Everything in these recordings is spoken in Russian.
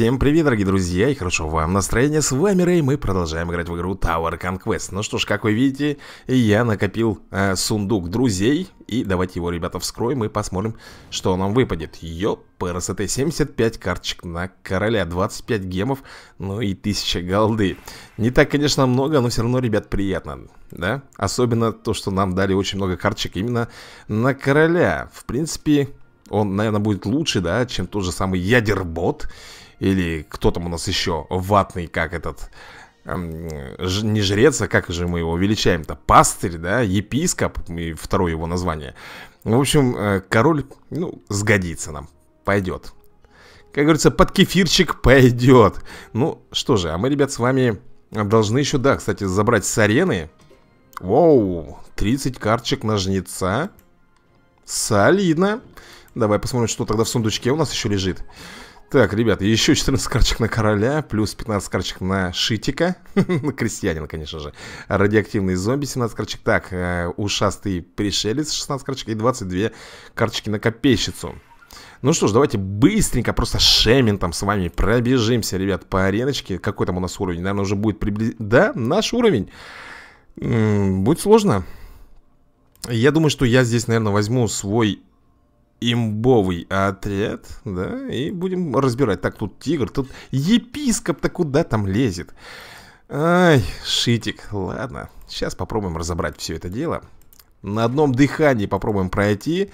Всем привет, дорогие друзья, и хорошо вам настроение, с вами Рэй, мы продолжаем играть в игру Tower Conquest. Ну что ж, как вы видите, я накопил э, сундук друзей, и давайте его, ребята, вскроем и посмотрим, что нам выпадет. Ёп, ПРСТ 75 карточек на короля, 25 гемов, ну и 1000 голды. Не так, конечно, много, но все равно, ребят, приятно, да? Особенно то, что нам дали очень много карточек именно на короля. В принципе, он, наверное, будет лучше, да, чем тот же самый ядербот, бот или кто там у нас еще ватный, как этот... Эм, не жрец, а как же мы его величаем-то? Пастырь, да? Епископ, и второе его название. Ну, в общем, э, король, ну, сгодится нам. Пойдет. Как говорится, под кефирчик пойдет. Ну, что же, а мы, ребят, с вами должны еще, да, кстати, забрать с арены. Воу, 30 карточек ножница Солидно. Давай посмотрим, что тогда в сундучке у нас еще лежит. Так, ребята, еще 14 карточек на короля, плюс 15 карточек на шитика. на крестьянина, конечно же. Радиоактивный зомби 17 карточек. Так, э, ушастый пришелец 16 карточек и 22 карточки на копейщицу. Ну что ж, давайте быстренько просто шемин там с вами пробежимся, ребят, по ареночке. Какой там у нас уровень? Наверное, уже будет приблизительно... Да, наш уровень. М -м, будет сложно. Я думаю, что я здесь, наверное, возьму свой имбовый отряд, да, и будем разбирать. Так, тут тигр, тут епископ-то куда там лезет? Ай, шитик, ладно. Сейчас попробуем разобрать все это дело. На одном дыхании попробуем пройти.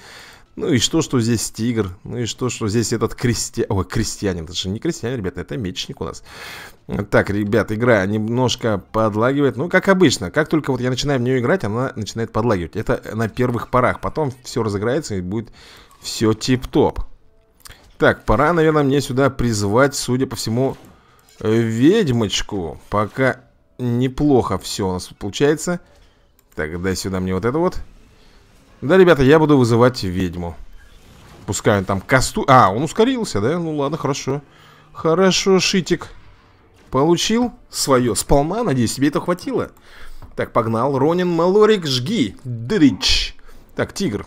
Ну и что, что здесь тигр? Ну и что, что здесь этот крестьянин? Ой, крестьянин, это же не крестьянин, ребята, это мечник у нас Так, ребят, игра немножко подлагивает Ну, как обычно, как только вот я начинаю в нее играть, она начинает подлагивать Это на первых порах, потом все разыграется и будет все тип-топ. Так, пора, наверное, мне сюда призвать, судя по всему, э, ведьмочку. Пока неплохо все у нас тут получается. Так, дай сюда мне вот это вот. Да, ребята, я буду вызывать ведьму. Пускай он там касту... А, он ускорился, да? Ну ладно, хорошо. Хорошо, Шитик. Получил свое сполна, надеюсь, тебе это хватило. Так, погнал. Ронин Малорик, жги. Дрич. Так, тигр.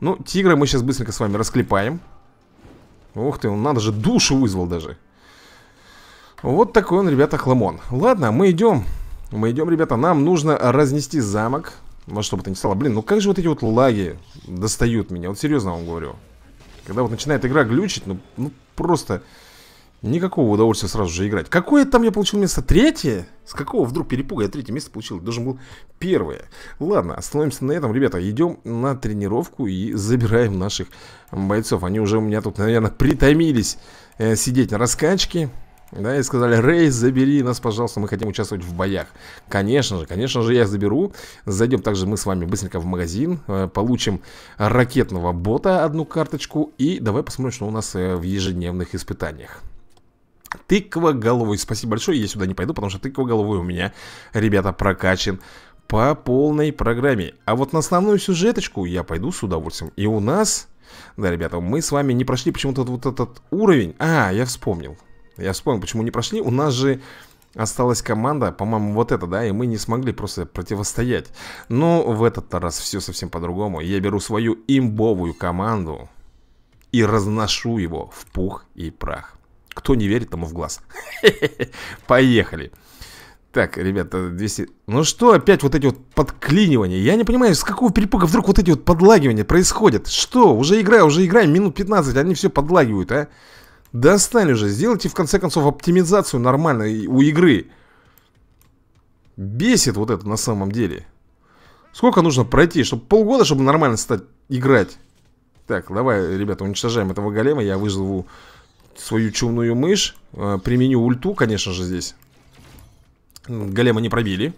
Ну, тигра мы сейчас быстренько с вами расклепаем. Ух ты, он надо же, душу вызвал даже. Вот такой он, ребята, хламон. Ладно, мы идем. Мы идем, ребята, нам нужно разнести замок. Во что бы то ни стало. Блин, ну как же вот эти вот лаги достают меня? Вот серьезно вам говорю. Когда вот начинает игра глючить, ну, ну просто... Никакого удовольствия сразу же играть. Какое там я получил место? Третье? С какого вдруг перепуга я третье место получил? Должен был первое. Ладно, остановимся на этом, ребята. Идем на тренировку и забираем наших бойцов. Они уже у меня тут, наверное, притомились э, сидеть на раскачке. Да, и сказали, Рей, забери нас, пожалуйста, мы хотим участвовать в боях Конечно же, конечно же я заберу Зайдем также мы с вами быстренько в магазин э, Получим ракетного бота одну карточку И давай посмотрим, что у нас э, в ежедневных испытаниях Тыква головой, спасибо большое, я сюда не пойду, потому что тыква головой у меня, ребята, прокачан по полной программе А вот на основную сюжеточку я пойду с удовольствием И у нас, да, ребята, мы с вами не прошли почему-то вот этот уровень А, я вспомнил Я вспомнил, почему не прошли У нас же осталась команда, по-моему, вот эта, да И мы не смогли просто противостоять Но в этот раз все совсем по-другому Я беру свою имбовую команду И разношу его в пух и прах кто не верит, тому в глаз. Поехали. Так, ребята, 200... Ну что опять вот эти вот подклинивания? Я не понимаю, с какого перепуга вдруг вот эти вот подлагивания происходят? Что? Уже игра, уже играем, минут 15, они все подлагивают, а? Достали уже, сделайте в конце концов оптимизацию нормально у игры. Бесит вот это на самом деле. Сколько нужно пройти, чтобы полгода, чтобы нормально стать играть? Так, давай, ребята, уничтожаем этого голема, я вызову свою чумную мышь э, Применю ульту, конечно же, здесь Голема не пробили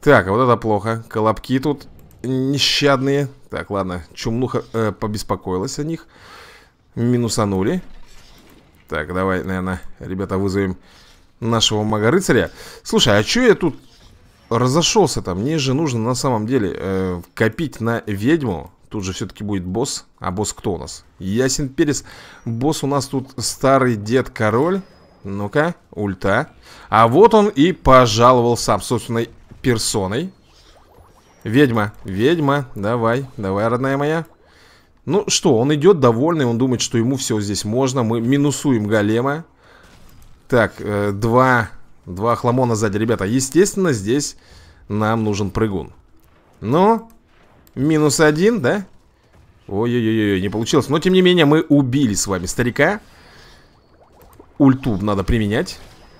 Так, а вот это плохо Колобки тут нещадные Так, ладно, чумнуха э, побеспокоилась о них Минусанули Так, давай, наверное, ребята, вызовем нашего мага-рыцаря Слушай, а чё я тут разошелся там? Мне же нужно на самом деле э, копить на ведьму Тут же все-таки будет босс. А босс кто у нас? Ясен Перес. Босс у нас тут старый дед-король. Ну-ка, ульта. А вот он и пожаловал сам собственной персоной. Ведьма, ведьма, давай, давай, родная моя. Ну что, он идет довольный, он думает, что ему все здесь можно. Мы минусуем голема. Так, э, два, два хламона сзади, ребята. Естественно, здесь нам нужен прыгун. Но ну, Минус один, да? Ой-ой-ой, не получилось. Но, тем не менее, мы убили с вами старика. Ульту надо применять.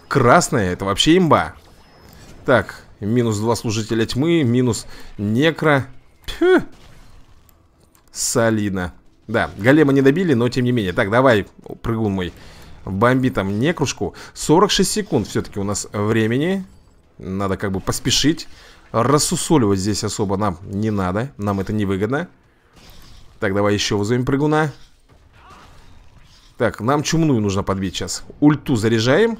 Красная, это вообще имба. Так, минус два служителя тьмы, минус некро. Фу. Солидно. Да, голема не добили, но тем не менее. Так, давай, прыгун мой. Бомби там некрушку. 46 секунд все-таки у нас времени. Надо как бы поспешить. Рассусоливать здесь особо нам не надо. Нам это невыгодно. Так, давай еще вызовем прыгуна. Так, нам чумную нужно подбить сейчас. Ульту заряжаем.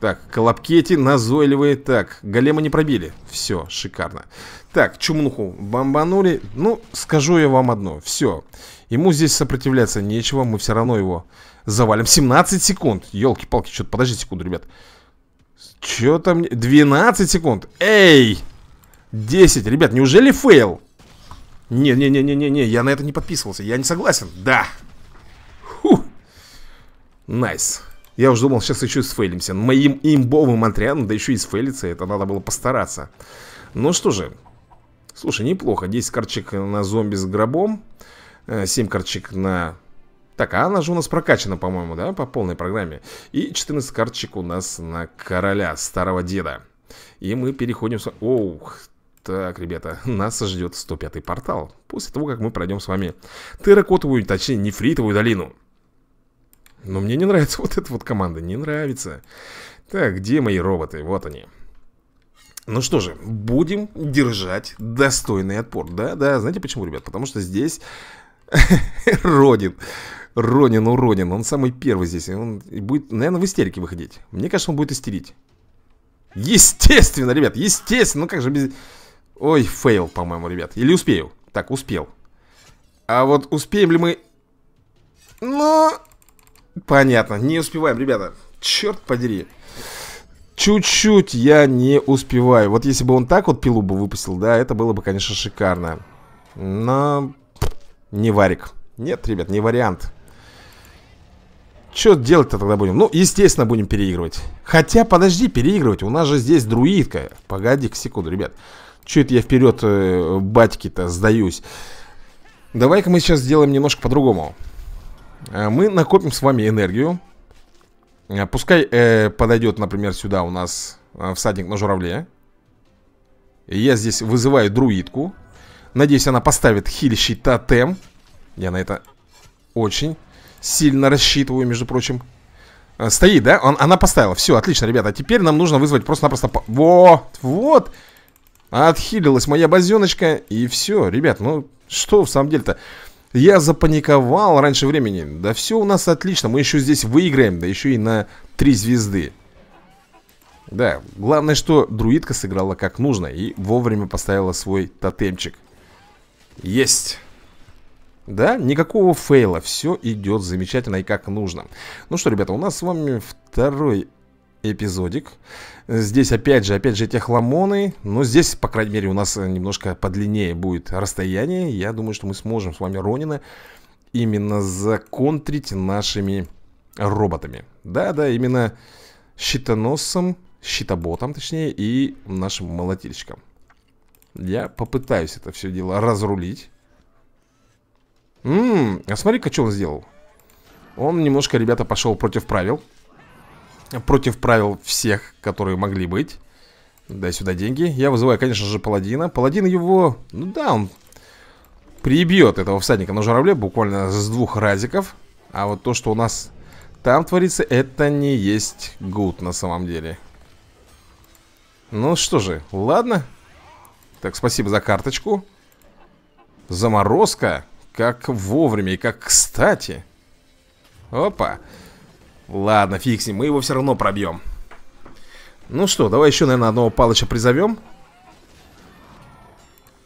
Так, колобкети назойливые. Так, голема не пробили. Все, шикарно. Так, чумнуху бомбанули. Ну, скажу я вам одно. Все. Ему здесь сопротивляться нечего. Мы все равно его завалим. 17 секунд. Елки-палки, что-то. Подожди секунду, ребят. Че там? 12 секунд. Эй! 10. Ребят, неужели фейл? Не-не-не-не-не-не, я на это не подписывался. Я не согласен. Да. Фу. Найс. Я уже думал, сейчас еще и сфейлимся. Моим имбовым отрядом, да еще и сфейлиться. Это надо было постараться. Ну что же. Слушай, неплохо. 10 карточек на зомби с гробом. 7 э, карточек на так, а она же у нас прокачана, по-моему, да? По полной программе. И 14 карточек у нас на короля, старого деда. И мы переходим с... Оух, так, ребята, нас ждет 105-й портал. После того, как мы пройдем с вами терракотовую, точнее, нефритовую долину. Но мне не нравится вот эта вот команда, не нравится. Так, где мои роботы? Вот они. Ну что же, будем держать достойный отпор. Да, да, знаете почему, ребят? Потому что здесь родин. Ронин, у уродин. Он самый первый здесь. Он будет, наверное, в истерике выходить. Мне кажется, он будет истерить. Естественно, ребят, естественно. Ну как же без... Ой, фейл, по-моему, ребят. Или успею. Так, успел. А вот успеем ли мы... Ну... Понятно, не успеваем, ребята. Черт подери. Чуть-чуть я не успеваю. Вот если бы он так вот пилу бы выпустил, да, это было бы, конечно, шикарно. Но... Не варик. Нет, ребят, не вариант. Что делать-то тогда будем? Ну, естественно, будем переигрывать. Хотя, подожди, переигрывать. У нас же здесь друидка. погоди к секунду, ребят. Че это я вперед э, батьки-то сдаюсь? Давай-ка мы сейчас сделаем немножко по-другому. Э, мы накопим с вами энергию. Э, пускай э, подойдет, например, сюда у нас э, всадник на журавле. Я здесь вызываю друидку. Надеюсь, она поставит хиль щита Я на это очень Сильно рассчитываю, между прочим э, Стоит, да? Он, она поставила Все, отлично, ребята Теперь нам нужно вызвать просто-напросто Вот, вот Отхилилась моя базеночка И все, ребят, ну что в самом деле-то Я запаниковал раньше времени Да все у нас отлично Мы еще здесь выиграем Да еще и на три звезды Да, главное, что друидка сыграла как нужно И вовремя поставила свой тотемчик Есть да, никакого фейла, все идет замечательно и как нужно Ну что, ребята, у нас с вами второй эпизодик Здесь опять же, опять же эти хламоны Но здесь, по крайней мере, у нас немножко подлиннее будет расстояние Я думаю, что мы сможем с вами Ронина именно законтрить нашими роботами Да-да, именно щитоносом, щитоботом точнее и нашим молотильщиком Я попытаюсь это все дело разрулить Ммм, а смотри-ка, что он сделал Он немножко, ребята, пошел против правил Против правил всех, которые могли быть Дай сюда деньги Я вызываю, конечно же, паладина Паладин его... Ну да, он прибьет этого всадника на журавле Буквально с двух разиков А вот то, что у нас там творится Это не есть гуд на самом деле Ну что же, ладно Так, спасибо за карточку Заморозка как вовремя и как кстати. Опа. Ладно, фикси. мы его все равно пробьем. Ну что, давай еще, наверное, одного Палыча призовем.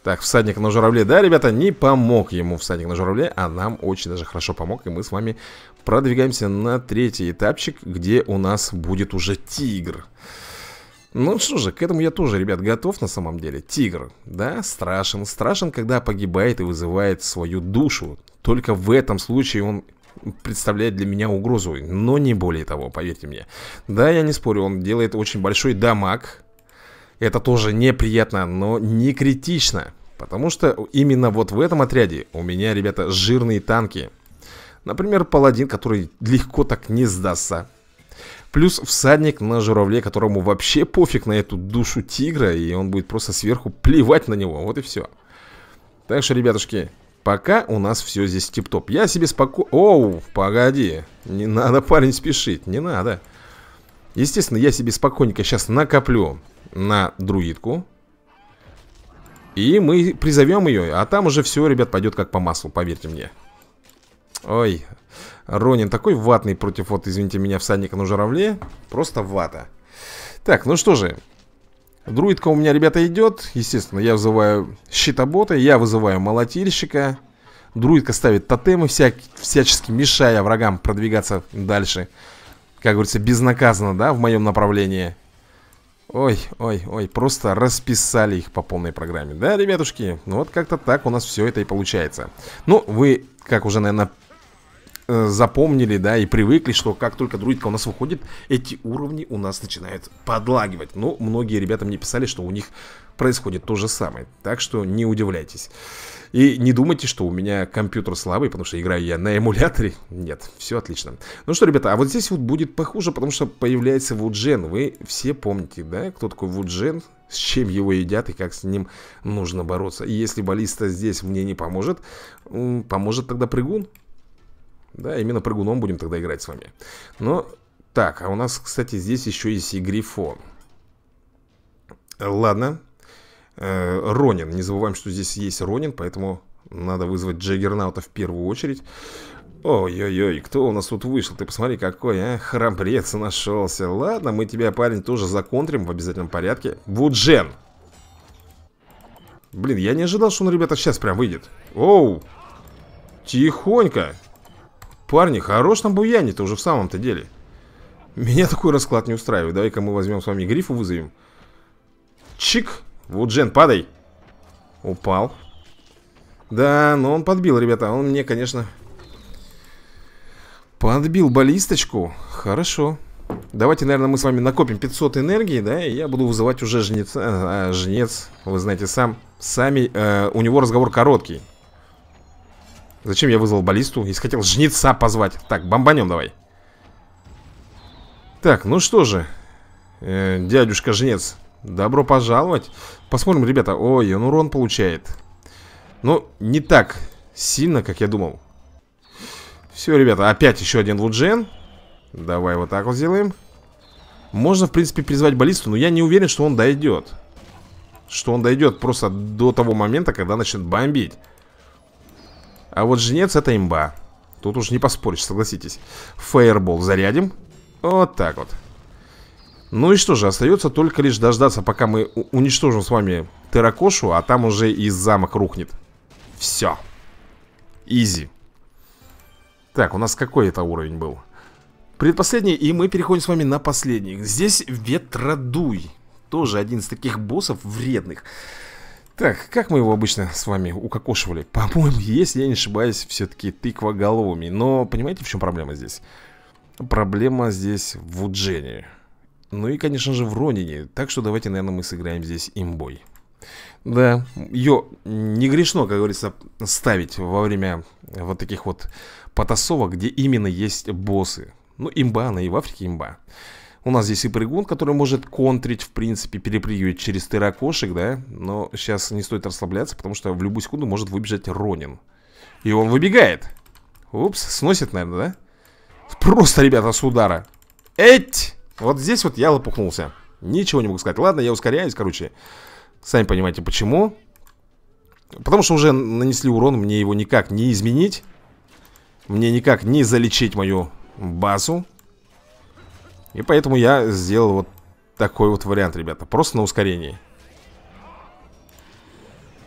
Так, всадник на журавле. Да, ребята, не помог ему всадник на журавле, а нам очень даже хорошо помог. И мы с вами продвигаемся на третий этапчик, где у нас будет уже тигр. Тигр. Ну что же, к этому я тоже, ребят, готов на самом деле. Тигр, да, страшен. Страшен, когда погибает и вызывает свою душу. Только в этом случае он представляет для меня угрозу, но не более того, поверьте мне. Да, я не спорю, он делает очень большой дамаг. Это тоже неприятно, но не критично. Потому что именно вот в этом отряде у меня, ребята, жирные танки. Например, паладин, который легко так не сдастся. Плюс всадник на журавле, которому вообще пофиг на эту душу тигра, и он будет просто сверху плевать на него. Вот и все. Так что, ребятушки, пока у нас все здесь тип-топ. Я себе споко. Оу, погоди. Не надо, парень, спешить. Не надо. Естественно, я себе спокойненько сейчас накоплю на друидку. И мы призовем ее. А там уже все, ребят, пойдет как по маслу, поверьте мне. Ой, Ронин такой ватный против, вот, извините меня, всадника на журавле. Просто вата. Так, ну что же. Друидка у меня, ребята, идет. Естественно, я вызываю щитобота, я вызываю молотильщика. Друидка ставит тотемы, вся, всячески мешая врагам продвигаться дальше. Как говорится, безнаказанно, да, в моем направлении. Ой, ой, ой, просто расписали их по полной программе Да, ребятушки, ну вот как-то так у нас все это и получается Ну, вы, как уже, наверное, Э, запомнили, да, и привыкли, что как только друидка у нас выходит, эти уровни у нас начинают подлагивать. Но ну, многие ребята мне писали, что у них происходит то же самое. Так что не удивляйтесь. И не думайте, что у меня компьютер слабый, потому что играю я на эмуляторе. Нет, все отлично. Ну что, ребята, а вот здесь вот будет похуже, потому что появляется Вуджен. Вы все помните, да, кто такой Вуджен, с чем его едят и как с ним нужно бороться. И если баллиста здесь мне не поможет, поможет тогда прыгун. Да, именно прыгуном будем тогда играть с вами. Но, так, а у нас, кстати, здесь еще есть и грифон. Ладно. Э, Ронин. Не забываем, что здесь есть Ронин, поэтому надо вызвать Джаггернаута в первую очередь. Ой-ой-ой, кто у нас тут вышел? Ты посмотри, какой, а, храбрец нашелся. Ладно, мы тебя, парень, тоже законтрим в обязательном порядке. Вуджен! Блин, я не ожидал, что он, ребята, сейчас прям выйдет. Оу! Тихонько! Парни, хорош там буянит уже в самом-то деле. Меня такой расклад не устраивает. Давай-ка мы возьмем с вами грифу, вызовем. Чик. Вот, Джен, падай. Упал. Да, но он подбил, ребята. Он мне, конечно... Подбил баллисточку. Хорошо. Давайте, наверное, мы с вами накопим 500 энергии, да, и я буду вызывать уже жнец, э, жнец вы знаете, сам, сами, э, у него разговор короткий. Зачем я вызвал баллисту? Если хотел жнеца позвать. Так, бомбанем давай. Так, ну что же. Э, дядюшка жнец, добро пожаловать. Посмотрим, ребята. Ой, он урон получает. Ну, не так сильно, как я думал. Все, ребята, опять еще один луджен. Давай вот так вот сделаем. Можно, в принципе, призвать баллисту, но я не уверен, что он дойдет. Что он дойдет просто до того момента, когда начнет бомбить. А вот жнец это имба. Тут уж не поспоришь, согласитесь. Фаербол зарядим. Вот так вот. Ну и что же, остается только лишь дождаться, пока мы уничтожим с вами Терракошу, а там уже и замок рухнет. Все. Изи. Так, у нас какой это уровень был? Предпоследний, и мы переходим с вами на последний. Здесь ветродуй. Тоже один из таких боссов вредных. Так, как мы его обычно с вами укокошивали? По-моему, если я не ошибаюсь, все-таки тыквоголовыми. Но понимаете, в чем проблема здесь? Проблема здесь в уджене. Ну и, конечно же, в Ронине. Так что давайте, наверное, мы сыграем здесь имбой. Да, ее не грешно, как говорится, ставить во время вот таких вот потасовок, где именно есть боссы. Ну, имба она и в Африке имба. У нас здесь и прыгун, который может контрить, в принципе, перепрыгивать через терракошек, да? Но сейчас не стоит расслабляться, потому что в любую секунду может выбежать Ронин. И он выбегает. Упс, сносит, наверное, да? Просто, ребята, с удара. Эть! Вот здесь вот я лопухнулся. Ничего не могу сказать. Ладно, я ускоряюсь, короче. Сами понимаете, почему. Потому что уже нанесли урон, мне его никак не изменить. Мне никак не залечить мою базу. И поэтому я сделал вот такой вот вариант, ребята Просто на ускорении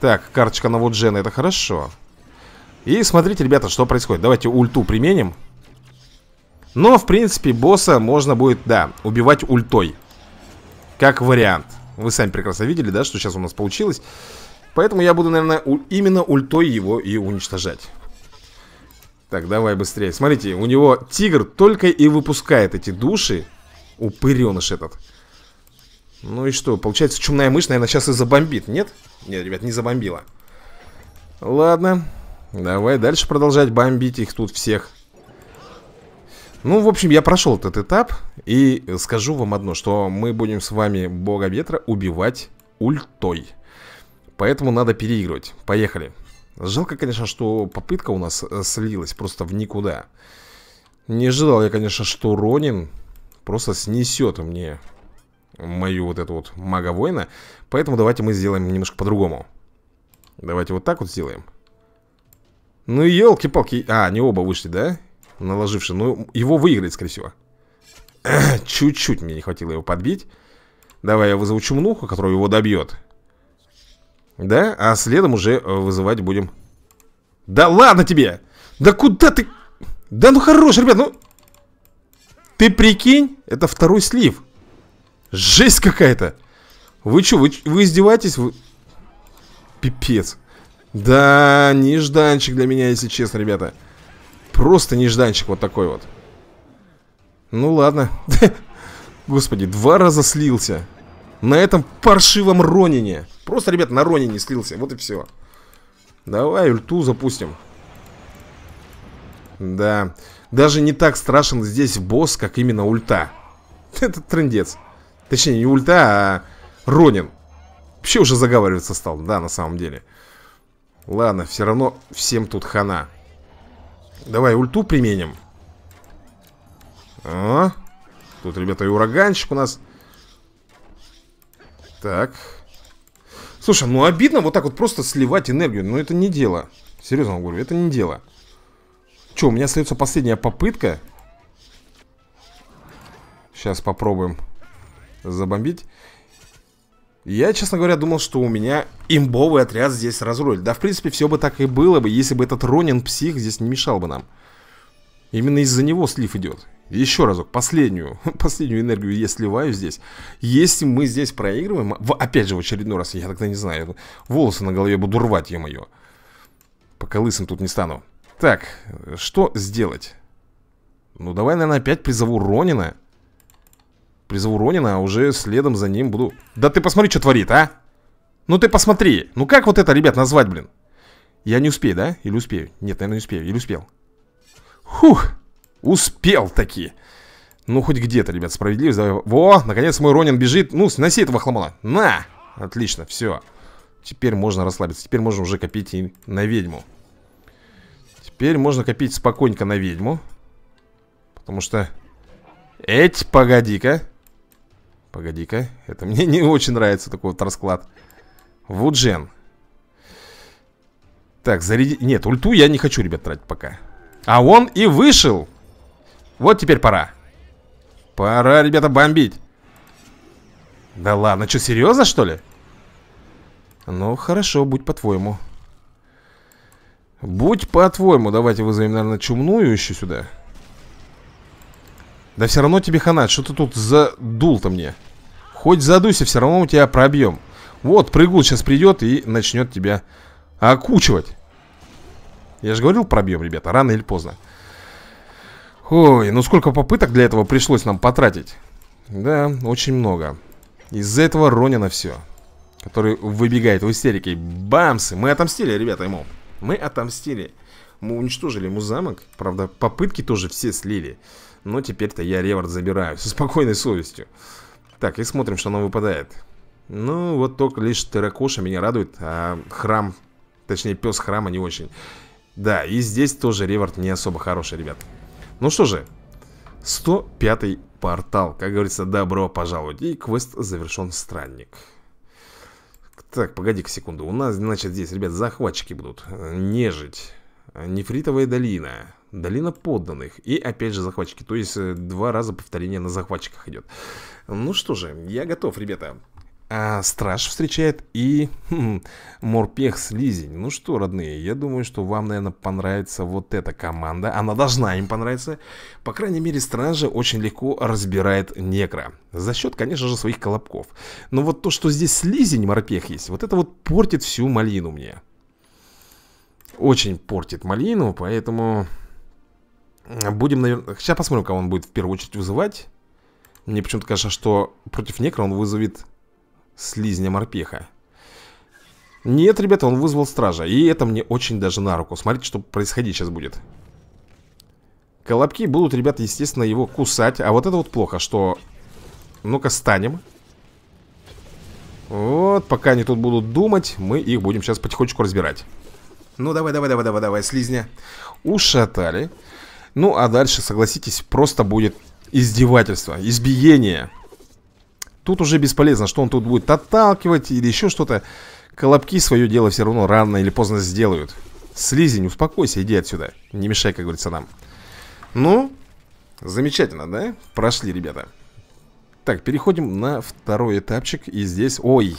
Так, карточка на вот Джена, это хорошо И смотрите, ребята, что происходит Давайте ульту применим Но, в принципе, босса можно будет, да, убивать ультой Как вариант Вы сами прекрасно видели, да, что сейчас у нас получилось Поэтому я буду, наверное, именно ультой его и уничтожать так, давай быстрее Смотрите, у него тигр только и выпускает эти души Упыреныш этот. Ну и что, получается, чумная мышь, наверное, сейчас и забомбит, нет? Нет, ребят, не забомбила. Ладно, давай дальше продолжать бомбить их тут всех. Ну, в общем, я прошел этот этап И скажу вам одно, что мы будем с вами Бога Ветра убивать ультой Поэтому надо переигрывать Поехали Жалко, конечно, что попытка у нас э, слилась просто в никуда Не ожидал я, конечно, что Ронин Просто снесет мне мою вот эту вот мага-воина. Поэтому давайте мы сделаем немножко по-другому. Давайте вот так вот сделаем. Ну, елки-палки. А, они оба вышли, да? Наложивши. Ну, его выиграет, скорее всего. Чуть-чуть мне не хватило его подбить. Давай я вызову чумнуху, которая его добьет. Да? А следом уже э, вызывать будем... Да ладно тебе! Да куда ты... Да ну хорош, ребят, ну... Ты прикинь, это второй слив. Жесть какая-то. Вы что, вы, вы издеваетесь? Вы... Пипец. Да, нежданчик для меня, если честно, ребята. Просто нежданчик вот такой вот. Ну ладно. Господи, два раза слился. На этом паршивом Ронине. Просто, ребят, на Ронине слился. Вот и все. Давай ульту запустим. Да. Даже не так страшен здесь босс, как именно ульта Это трендец Точнее, не ульта, а Ронин Вообще уже заговариваться стал, да, на самом деле Ладно, все равно всем тут хана Давай ульту применим а, Тут, ребята, и ураганчик у нас Так Слушай, ну обидно вот так вот просто сливать энергию Но это не дело Серьезно говорю, это не дело что, у меня остается последняя попытка Сейчас попробуем Забомбить я, честно говоря, думал, что у меня имбовый отряд здесь разрулит. Да, в принципе, все бы так и было бы, если бы этот Ронин псих здесь не мешал бы нам. Именно из-за него слив идет. Еще разок, последнюю, последнюю энергию я сливаю здесь. Если мы здесь проигрываем, а, в, опять же, в очередной раз, я тогда не знаю, волосы на голове буду рвать, ё-моё. Пока лысым тут не стану. Так, что сделать? Ну, давай, наверное, опять призову Ронина. Призову Ронина, а уже следом за ним буду... Да ты посмотри, что творит, а! Ну ты посмотри! Ну как вот это, ребят, назвать, блин? Я не успею, да? Или успею? Нет, наверное, не успею. Или успел? Хух! Успел таки! Ну, хоть где-то, ребят, справедливость. Давай. Во, наконец мой Ронин бежит. Ну, сноси этого хламона. На! Отлично, все. Теперь можно расслабиться. Теперь можно уже копить и на ведьму. Теперь можно копить спокойненько на ведьму. Потому что... Эть, погоди-ка. Погоди-ка. Это мне не очень нравится такой вот расклад. Вуджен. Так, заряди, Нет, ульту я не хочу, ребят, тратить пока. А он и вышел. Вот теперь пора. Пора, ребята, бомбить. Да ладно, что, серьезно, что ли? Ну, хорошо, будь по-твоему. Будь по-твоему, давайте вызовем, наверное, чумную еще сюда. Да все равно тебе хана, что ты тут задул-то мне? Хоть задуйся, все равно у тебя пробьем. Вот, прыгун сейчас придет и начнет тебя окучивать. Я же говорил, пробьем, ребята, рано или поздно. Ой, ну сколько попыток для этого пришлось нам потратить. Да, очень много. Из-за этого Ронина все. Который выбегает в истерике. Бамсы, мы отомстили, ребята, ему. Мы отомстили. Мы уничтожили ему замок. Правда, попытки тоже все слили. Но теперь-то я Реворд забираю. Со спокойной совестью. Так, и смотрим, что нам выпадает. Ну, вот только лишь терракоша меня радует. А храм, точнее, пес храма не очень. Да, и здесь тоже реворд не особо хороший, ребят. Ну что же, 105 портал. Как говорится, добро пожаловать. И квест завершен странник. Так, погоди-ка секунду. У нас, значит, здесь, ребят, захватчики будут. Нежить. Нефритовая долина. Долина подданных. И опять же захватчики. То есть э, два раза повторение на захватчиках идет. Ну что же, я готов, ребята. А страж встречает и хм, морпех слизень. Ну что, родные, я думаю, что вам, наверное, понравится вот эта команда. Она должна им понравиться. По крайней мере, Стражи очень легко разбирает некро. За счет, конечно же, своих колобков. Но вот то, что здесь слизень морпех есть, вот это вот портит всю малину мне. Очень портит малину, поэтому... Будем, наверное... Сейчас посмотрим, кого он будет в первую очередь вызывать. Мне почему-то кажется, что против некро он вызовет слизня-морпеха. Нет, ребята, он вызвал стража. И это мне очень даже на руку. Смотрите, что происходить сейчас будет. Колобки будут, ребята, естественно, его кусать. А вот это вот плохо, что... Ну-ка, станем. Вот, пока они тут будут думать, мы их будем сейчас потихонечку разбирать. Ну, давай, давай, давай, давай, давай, слизня. Ушатали. Ну, а дальше, согласитесь, просто будет издевательство, избиение. Тут уже бесполезно, что он тут будет отталкивать или еще что-то. Колобки свое дело все равно рано или поздно сделают. Слизень, успокойся, иди отсюда. Не мешай, как говорится, нам. Ну, замечательно, да? Прошли, ребята. Так, переходим на второй этапчик. И здесь... Ой!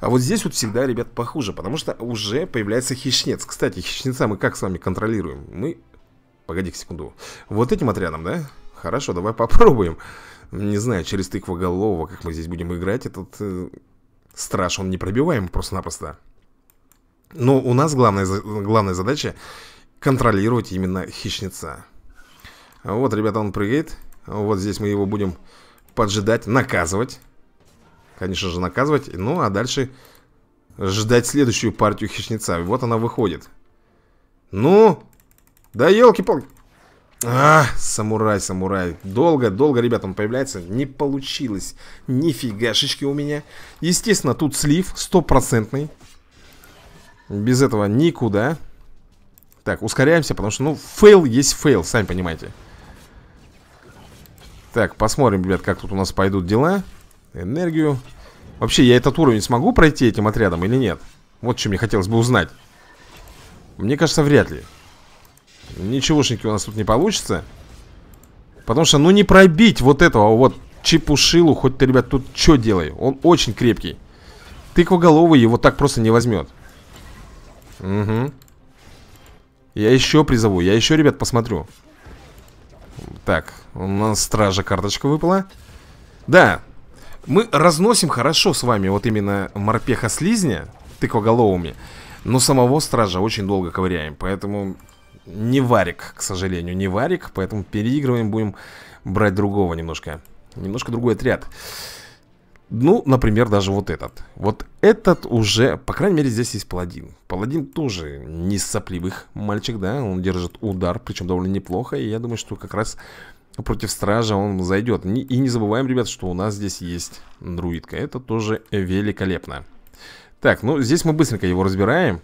А вот здесь вот всегда, ребят, похуже, потому что уже появляется хищнец. Кстати, хищнеца мы как с вами контролируем? Мы... погоди секунду. Вот этим отрядом, да? Хорошо, давай попробуем. Попробуем. Не знаю, через тыквоголового, как мы здесь будем играть, этот э, страж, он непробиваем просто-напросто. Но у нас главная, главная задача контролировать именно хищница. Вот, ребята, он прыгает. Вот здесь мы его будем поджидать, наказывать. Конечно же, наказывать. Ну, а дальше ждать следующую партию хищница. Вот она выходит. Ну, да елки-палки. А, самурай, самурай. Долго, долго, ребят, он появляется. Не получилось. Нифигашечки у меня. Естественно, тут слив стопроцентный. Без этого никуда. Так, ускоряемся, потому что, ну, фейл есть фейл, сами понимаете. Так, посмотрим, ребят, как тут у нас пойдут дела. Энергию. Вообще, я этот уровень смогу пройти этим отрядом или нет? Вот что мне хотелось бы узнать. Мне кажется, вряд ли. Ничегошеньки у нас тут не получится. Потому что, ну, не пробить вот этого вот чепушилу. Хоть ты, ребят, тут что делай. Он очень крепкий. Тыквоголовый его так просто не возьмет. Угу. Я еще призову. Я еще, ребят, посмотрю. Так, у нас стража карточка выпала. Да, мы разносим хорошо с вами вот именно морпеха слизня, тыквоголовыми, но самого стража очень долго ковыряем, поэтому не варик, к сожалению, не варик, поэтому переигрываем, будем брать другого немножко. Немножко другой отряд. Ну, например, даже вот этот. Вот этот уже, по крайней мере, здесь есть паладин. Паладин тоже не из сопливых мальчик, да, он держит удар, причем довольно неплохо, и я думаю, что как раз против стража он зайдет. И не забываем, ребят, что у нас здесь есть друидка, это тоже великолепно. Так, ну, здесь мы быстренько его разбираем.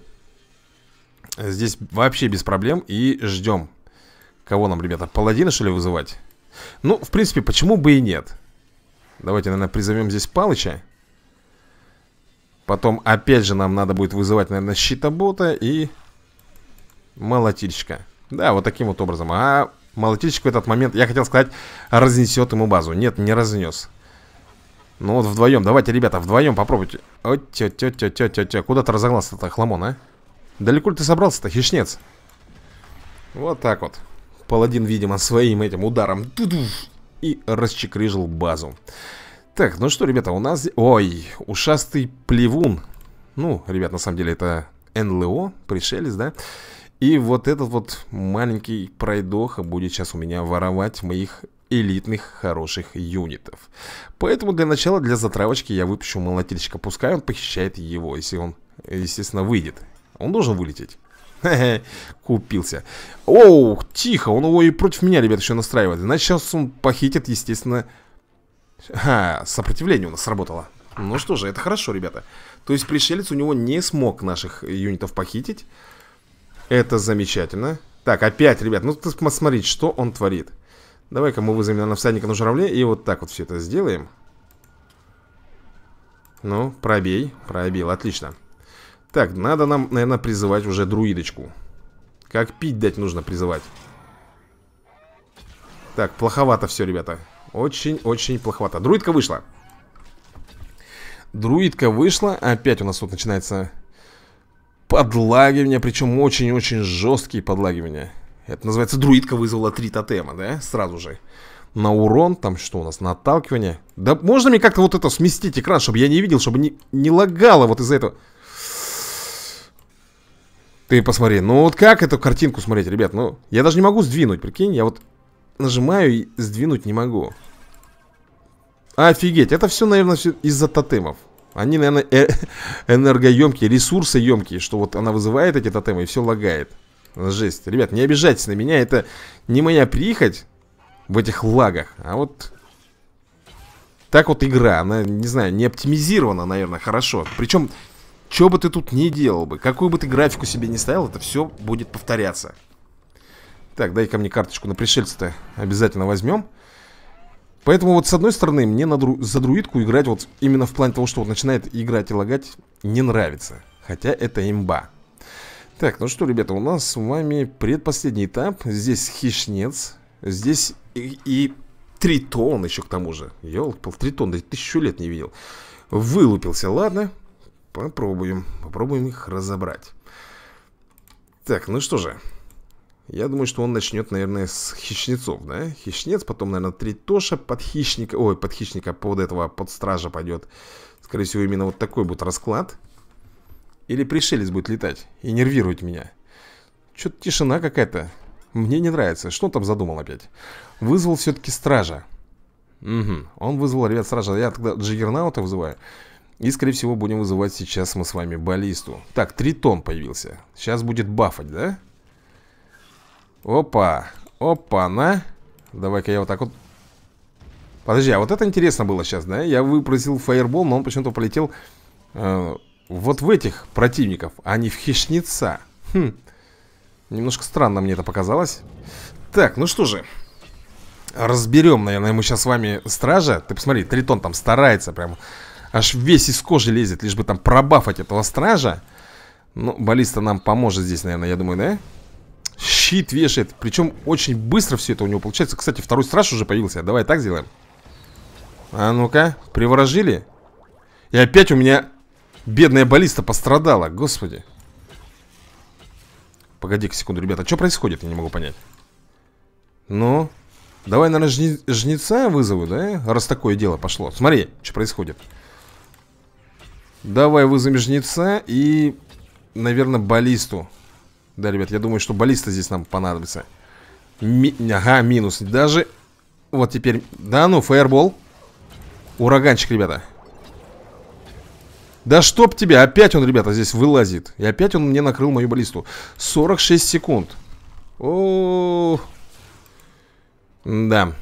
Здесь вообще без проблем и ждем Кого нам, ребята, паладина, что ли, вызывать? Ну, в принципе, почему бы и нет Давайте, наверное, призовем здесь Палыча Потом, опять же, нам надо будет вызывать, наверное, щитобота и молотильщика Да, вот таким вот образом А молотильщик в этот момент, я хотел сказать, разнесет ему базу Нет, не разнес Ну вот вдвоем, давайте, ребята, вдвоем попробуйте Ой, тё, тё, тё, тё, Куда ты разогнался-то, хламон, а? Далеко ли ты собрался-то, хищнец? Вот так вот. Паладин, видимо, своим этим ударом и расчекрыжил базу. Так, ну что, ребята, у нас... Ой, ушастый плевун. Ну, ребят, на самом деле это НЛО, пришелец, да? И вот этот вот маленький пройдоха будет сейчас у меня воровать моих элитных хороших юнитов. Поэтому для начала, для затравочки я выпущу молотильщика. Пускай он похищает его, если он, естественно, выйдет. Он должен вылететь. Хе-хе, купился. Оу, тихо, он его и против меня, ребят, еще настраивает. Значит, сейчас он похитит, естественно... Ха, сопротивление у нас сработало. Ну что же, это хорошо, ребята. То есть пришелец у него не смог наших юнитов похитить. Это замечательно. Так, опять, ребят, ну ты посмотри, что он творит. Давай-ка мы вызовем, на всадника на журавле и вот так вот все это сделаем. Ну, пробей, пробил, отлично. Отлично. Так, надо нам, наверное, призывать уже друидочку. Как пить дать нужно призывать. Так, плоховато все, ребята. Очень-очень плоховато. Друидка вышла. Друидка вышла. Опять у нас тут начинается подлагивание. Причем очень-очень жесткие подлагивания. Это называется друидка вызвала три тотема, да? Сразу же. На урон, там что у нас, на отталкивание. Да можно мне как-то вот это сместить экран, чтобы я не видел, чтобы не, не лагало вот из-за этого... Ты посмотри, ну вот как эту картинку смотреть, ребят? Ну, я даже не могу сдвинуть, прикинь, я вот нажимаю и сдвинуть не могу. Офигеть, это все, наверное, из-за тотемов. Они, наверное, э энергоемкие, ресурсоемкие, что вот она вызывает эти тотемы и все лагает. Жесть. Ребят, не обижайтесь на меня, это не моя прихоть в этих лагах, а вот... Так вот игра, она, не знаю, не оптимизирована, наверное, хорошо. Причем что бы ты тут ни делал бы, какую бы ты графику себе не ставил, это все будет повторяться. Так, дай ко мне карточку на пришельца-то обязательно возьмем. Поэтому вот с одной стороны, мне на дру... за друидку играть вот именно в плане того, что вот начинает играть и лагать, не нравится. Хотя это имба. Так, ну что, ребята, у нас с вами предпоследний этап. Здесь хищнец, здесь и, и тритон еще к тому же. Ёлки-пал, тритон, да тысячу лет не видел. Вылупился, ладно. Попробуем. Попробуем их разобрать. Так, ну что же. Я думаю, что он начнет, наверное, с хищнецов, да? Хищнец, потом, наверное, Тритоша под хищника... Ой, под хищника, под этого, под стража пойдет. Скорее всего, именно вот такой будет расклад. Или пришелец будет летать и нервировать меня. Что-то тишина какая-то. Мне не нравится. Что он там задумал опять? Вызвал все-таки стража. Угу. Он вызвал, ребят, стража. Я тогда джиггернаута вызываю. И, скорее всего, будем вызывать сейчас мы с вами баллисту. Так, тритон появился. Сейчас будет бафать, да? Опа. Опа-на. Давай-ка я вот так вот... Подожди, а вот это интересно было сейчас, да? Я выпросил фаербол, но он почему-то полетел э, вот в этих противников, а не в хищница. Хм. Немножко странно мне это показалось. Так, ну что же. Разберем, наверное, мы сейчас с вами стража. Ты посмотри, Тритон там старается прямо Аж весь из кожи лезет, лишь бы там пробафать этого стража Ну, баллиста нам поможет здесь, наверное, я думаю, да? Щит вешает Причем очень быстро все это у него получается Кстати, второй страж уже появился Давай так сделаем А ну-ка, приворожили И опять у меня бедная баллиста пострадала Господи Погоди-ка секунду, ребята, что происходит? Я не могу понять Ну, давай, наверное, жнеца вызову, да? Раз такое дело пошло Смотри, что происходит Давай вызовем жнеца и, наверное, баллисту. Да, ребят, я думаю, что баллиста здесь нам понадобится. Ми ага, минус. Даже... Вот теперь... Да, ну, фаербол. Ураганчик, ребята. Да чтоб тебя! Опять он, ребята, здесь вылазит. И опять он мне накрыл мою баллисту. 46 секунд. О, -о, -о, -о. Да.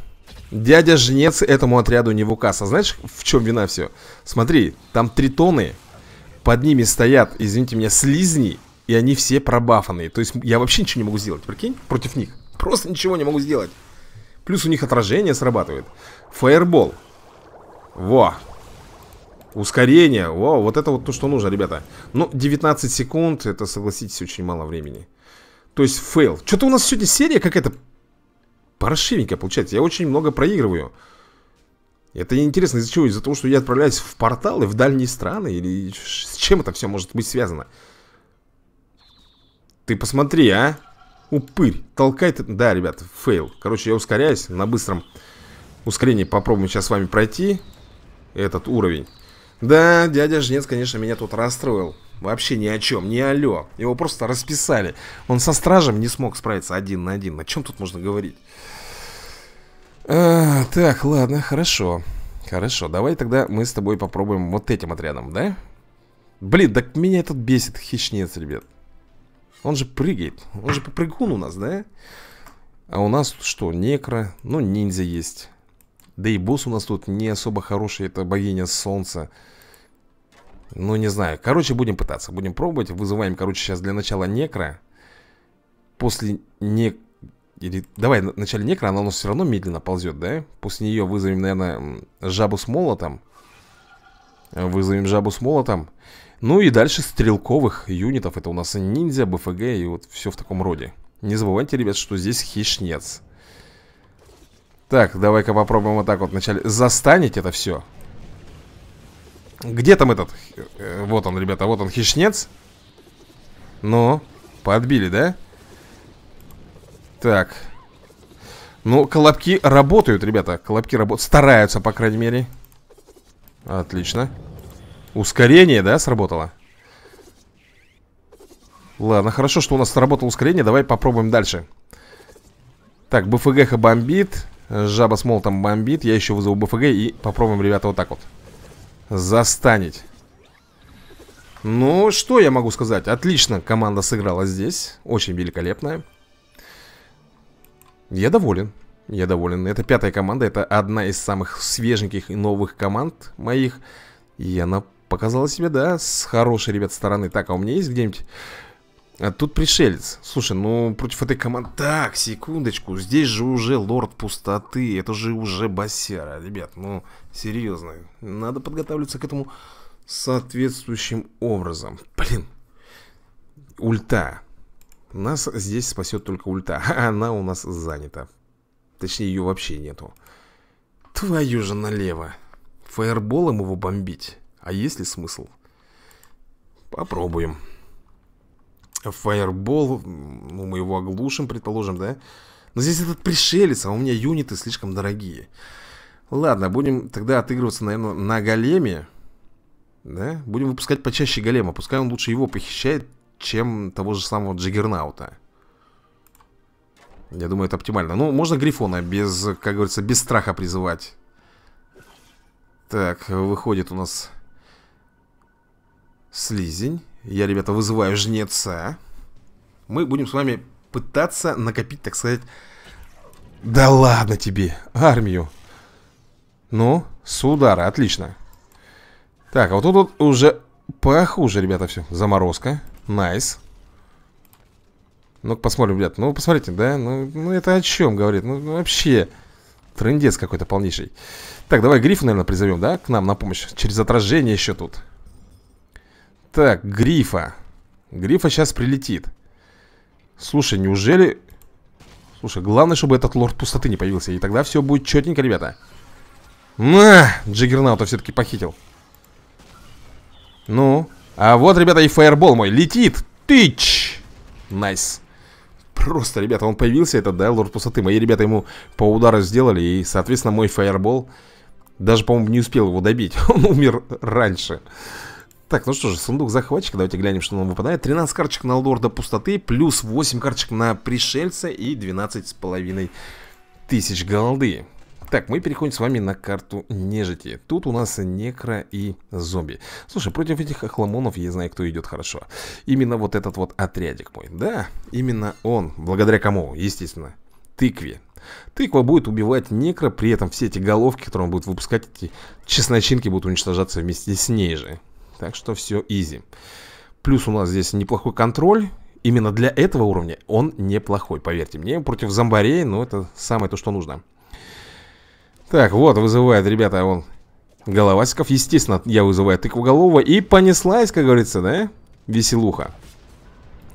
Дядя Жнец этому отряду не в указ. А знаешь, в чем вина все? Смотри, там тритоны, под ними стоят, извините меня, слизни, и они все пробафанные. То есть я вообще ничего не могу сделать, прикинь, против них. Просто ничего не могу сделать. Плюс у них отражение срабатывает. Фаербол. Во. Ускорение. Во, вот это вот то, что нужно, ребята. Ну, 19 секунд, это, согласитесь, очень мало времени. То есть фейл. Что-то у нас сегодня серия какая-то паршивенько получается. Я очень много проигрываю. Это интересно из-за чего? Из-за того, что я отправляюсь в порталы, в дальние страны? Или с чем это все может быть связано? Ты посмотри, а? Упырь, толкай ты... Да, ребят, фейл. Короче, я ускоряюсь на быстром ускорении. Попробуем сейчас с вами пройти этот уровень. Да, дядя Жнец, конечно, меня тут расстроил. Вообще ни о чем, не алло. Его просто расписали. Он со стражем не смог справиться один на один. О чем тут можно говорить? А, так, ладно, хорошо. Хорошо, давай тогда мы с тобой попробуем вот этим отрядом, да? Блин, так меня этот бесит хищнец, ребят. Он же прыгает. Он же попрыгун у нас, да? А у нас тут что, некро? Ну, ниндзя есть. Да и босс у нас тут не особо хороший. Это богиня солнца. Ну, не знаю. Короче, будем пытаться. Будем пробовать. Вызываем, короче, сейчас для начала некро. После не... Или давай вначале некро, она у нас все равно медленно ползет, да? После нее вызовем, наверное, жабу с молотом. Э, вызовем жабу с молотом. Ну и дальше стрелковых юнитов. Это у нас ниндзя, БФГ и вот все в таком роде. Не забывайте, ребят, что здесь хищнец. Так, давай-ка попробуем вот так вот вначале застанить это все. Где там этот? Э, э, вот он, ребята, вот он, хищнец. Ну, подбили, да? Так. Ну, колобки работают, ребята. Колобки работают. Стараются, по крайней мере. Отлично. Ускорение, да, сработало? Ладно, хорошо, что у нас сработало ускорение. Давай попробуем дальше. Так, БФГ бомбит. Жаба с молотом бомбит. Я еще вызову БФГ и попробуем, ребята, вот так вот. Застанить. Ну, что я могу сказать? Отлично команда сыграла здесь. Очень великолепная. Я доволен. Я доволен. Это пятая команда. Это одна из самых свеженьких и новых команд моих. И она показала себя, да, с хорошей, ребят, стороны. Так, а у меня есть где-нибудь... А тут пришелец. Слушай, ну против этой команды... Так, секундочку. Здесь же уже лорд пустоты. Это же уже босяра, ребят. Ну, серьезно. Надо подготавливаться к этому соответствующим образом. Блин. Ульта. Нас здесь спасет только ульта, она у нас занята. Точнее, ее вообще нету. Твою же налево. Фаерболом его бомбить. А есть ли смысл? Попробуем. Фаербол, ну, мы его оглушим, предположим, да? Но здесь этот пришелец, а у меня юниты слишком дорогие. Ладно, будем тогда отыгрываться, наверное, на големе. Да? Будем выпускать почаще голема. Пускай он лучше его похищает, чем того же самого Джиггернаута. Я думаю, это оптимально. Ну, можно Грифона без, как говорится, без страха призывать. Так, выходит у нас слизень. Я, ребята, вызываю жнеца. Мы будем с вами пытаться накопить, так сказать... Да ладно тебе, армию. Ну, с удара, отлично. Так, а вот тут вот уже похуже, ребята, все. Заморозка. Найс. Ну-ка посмотрим, ребят. Ну, посмотрите, да? Ну, ну это о чем говорит? Ну, ну вообще... Трендец какой-то полнейший. Так, давай Грифа, наверное, призовем, да? К нам на помощь. Через отражение еще тут. Так, Грифа. Грифа сейчас прилетит. Слушай, неужели... Слушай, главное, чтобы этот лорд пустоты не появился. И тогда все будет четненько, ребята. На! Джиггернаута все-таки похитил. Ну, а вот, ребята, и фаербол мой летит. Тыч! Найс. Просто, ребята, он появился, этот, да, лорд пустоты. Мои ребята ему по удару сделали, и, соответственно, мой фаербол даже, по-моему, не успел его добить. Он умер раньше. Так, ну что же, сундук захватчика, давайте глянем, что нам выпадает 13 карточек на лорда пустоты, плюс 8 карточек на пришельца и 12,5 тысяч голды так, мы переходим с вами на карту нежити. Тут у нас некро и зомби. Слушай, против этих охламонов я знаю, кто идет хорошо. Именно вот этот вот отрядик мой. Да, именно он. Благодаря кому? Естественно, тыкве. Тыква будет убивать некро, при этом все эти головки, которые он будет выпускать, эти чесночинки будут уничтожаться вместе с ней же. Так что все изи. Плюс у нас здесь неплохой контроль. Именно для этого уровня он неплохой, поверьте мне. Против зомбарей, но ну, это самое то, что нужно. Так, вот, вызывает, ребята, он Головасиков, естественно, я вызываю тыквоголова И понеслась, как говорится, да? Веселуха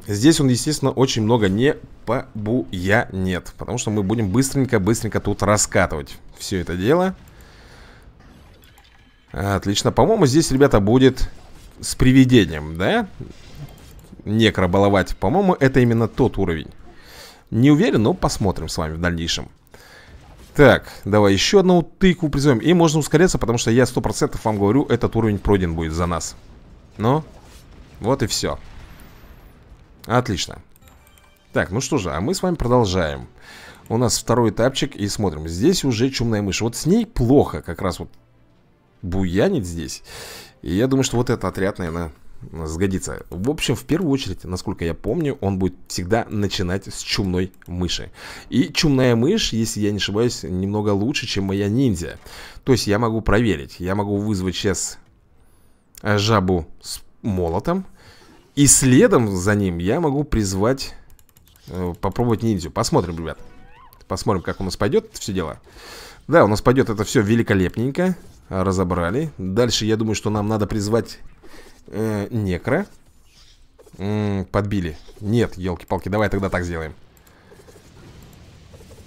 Здесь он, естественно, очень много не побуя нет Потому что мы будем быстренько-быстренько тут раскатывать Все это дело Отлично, по-моему, здесь, ребята, будет с привидением, да? Некро баловать По-моему, это именно тот уровень Не уверен, но посмотрим с вами в дальнейшем так, давай еще одну тыкву призовем. И можно ускоряться, потому что я 100% вам говорю, этот уровень пройден будет за нас. Ну, вот и все. Отлично. Так, ну что же, а мы с вами продолжаем. У нас второй этапчик, и смотрим. Здесь уже чумная мышь. Вот с ней плохо как раз вот буянит здесь. И я думаю, что вот этот отряд, наверное, сгодится. В общем, в первую очередь, насколько я помню, он будет всегда начинать с чумной мыши. И чумная мышь, если я не ошибаюсь, немного лучше, чем моя ниндзя. То есть я могу проверить. Я могу вызвать сейчас э, жабу с молотом. И следом за ним я могу призвать, э, попробовать ниндзю. Посмотрим, ребят. Посмотрим, как у нас пойдет все дело. Да, у нас пойдет это все великолепненько разобрали. Дальше я думаю, что нам надо призвать э, Некро М -м, Подбили Нет, елки-палки, давай тогда так сделаем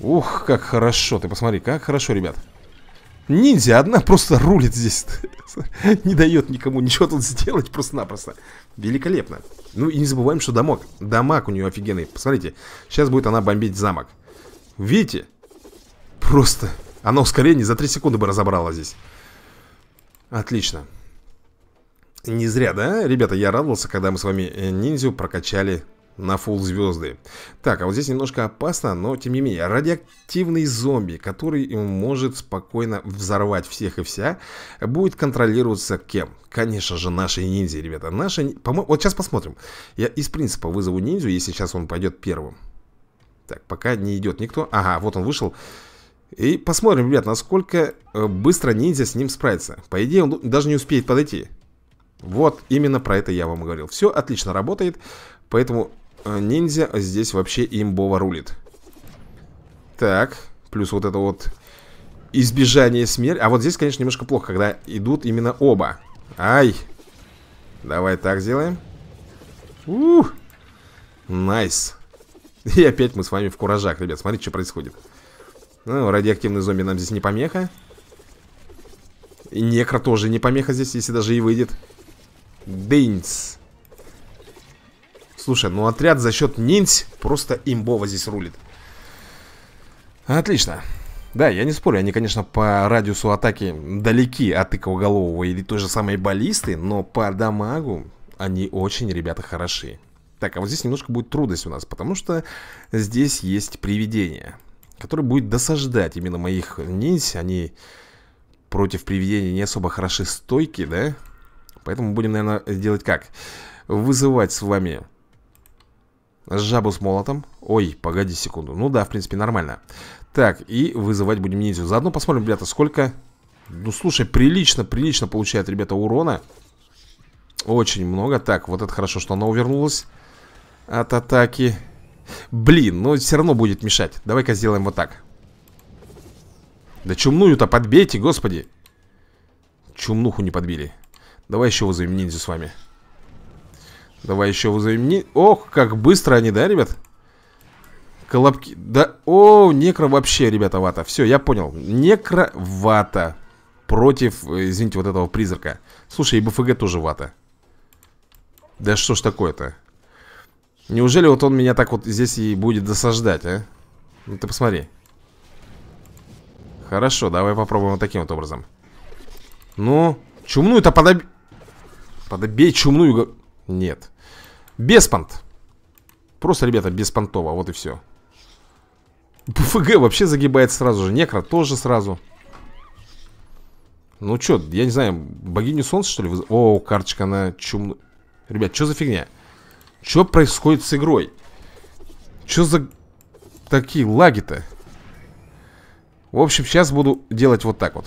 Ух, как хорошо Ты посмотри, как хорошо, ребят Ниндзя одна просто рулит здесь Не дает никому ничего тут сделать Просто-напросто Великолепно Ну и не забываем, что дамаг Дамаг у нее офигенный Посмотрите, сейчас будет она бомбить замок Видите? Просто Она ускорение за 3 секунды бы разобрала здесь Отлично не зря, да? Ребята, я радовался, когда мы с вами э, ниндзю прокачали на фул звезды. Так, а вот здесь немножко опасно, но тем не менее. Радиоактивный зомби, который может спокойно взорвать всех и вся, будет контролироваться кем? Конечно же, нашей ниндзя, ребята. Наши... Вот сейчас посмотрим. Я из принципа вызову ниндзю, если сейчас он пойдет первым. Так, пока не идет никто. Ага, вот он вышел. И посмотрим, ребят, насколько э, быстро ниндзя с ним справится. По идее, он даже не успеет подойти. Вот именно про это я вам говорил. Все отлично работает, поэтому э, ниндзя здесь вообще имбово рулит. Так, плюс вот это вот избежание смерти. А вот здесь, конечно, немножко плохо, когда идут именно оба. Ай! Давай так сделаем. Ух! Найс! И опять мы с вами в куражах, ребят. Смотрите, что происходит. Ну, радиоактивный зомби нам здесь не помеха. И некро тоже не помеха здесь, если даже и выйдет. Дейнс. Слушай, ну отряд за счет ниндз просто имбово здесь рулит. Отлично. Да, я не спорю, они, конечно, по радиусу атаки далеки от тыковоголового или той же самой баллисты, но по дамагу они очень, ребята, хороши. Так, а вот здесь немножко будет трудность у нас, потому что здесь есть привидение, которое будет досаждать именно моих ниндз. Они против привидения не особо хороши стойки, да? Поэтому будем, наверное, делать как? Вызывать с вами жабу с молотом. Ой, погоди секунду. Ну да, в принципе, нормально. Так, и вызывать будем ниндзю. Заодно посмотрим, ребята, сколько... Ну, слушай, прилично, прилично получает, ребята, урона. Очень много. Так, вот это хорошо, что она увернулась от атаки. Блин, но ну, все равно будет мешать. Давай-ка сделаем вот так. Да чумную-то подбейте, господи. Чумнуху не подбили. Давай еще вызовем ниндзя с вами. Давай еще вызовем ниндзя. Ох, как быстро они, да, ребят? Колобки. Да, о, некро вообще, ребята, вата. Все, я понял. Некро вата против, э, извините, вот этого призрака. Слушай, и БФГ тоже вата. Да что ж такое-то? Неужели вот он меня так вот здесь и будет досаждать, а? Ну ты посмотри. Хорошо, давай попробуем вот таким вот образом. Ну, чумную-то подоб господа, бей чумную... Нет. Беспонт. Просто, ребята, беспонтово, вот и все. ПФГ вообще загибает сразу же. Некро тоже сразу. Ну что, я не знаю, богиню солнца, что ли? О, карточка на чум... Ребят, что за фигня? Что происходит с игрой? Что за такие лаги-то? В общем, сейчас буду делать вот так вот.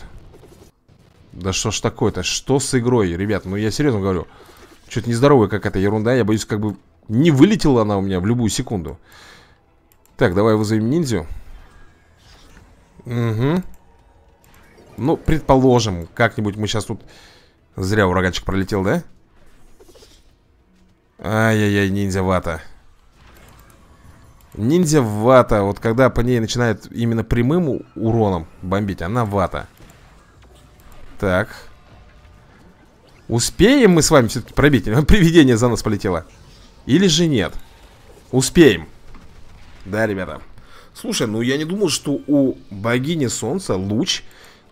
Да что ж такое-то? Что с игрой, ребят? Ну, я серьезно говорю. Что-то нездоровая какая-то ерунда. Я боюсь, как бы не вылетела она у меня в любую секунду. Так, давай вызовем ниндзю. Угу. Ну, предположим, как-нибудь мы сейчас тут... Зря ураганчик пролетел, да? Ай-яй-яй, ниндзя вата. Ниндзя вата. Вот когда по ней начинает именно прямым уроном бомбить, она вата. Так. Успеем мы с вами все-таки пробить? Привидение за нас полетело. Или же нет? Успеем. Да, ребята. Слушай, ну я не думал, что у богини солнца луч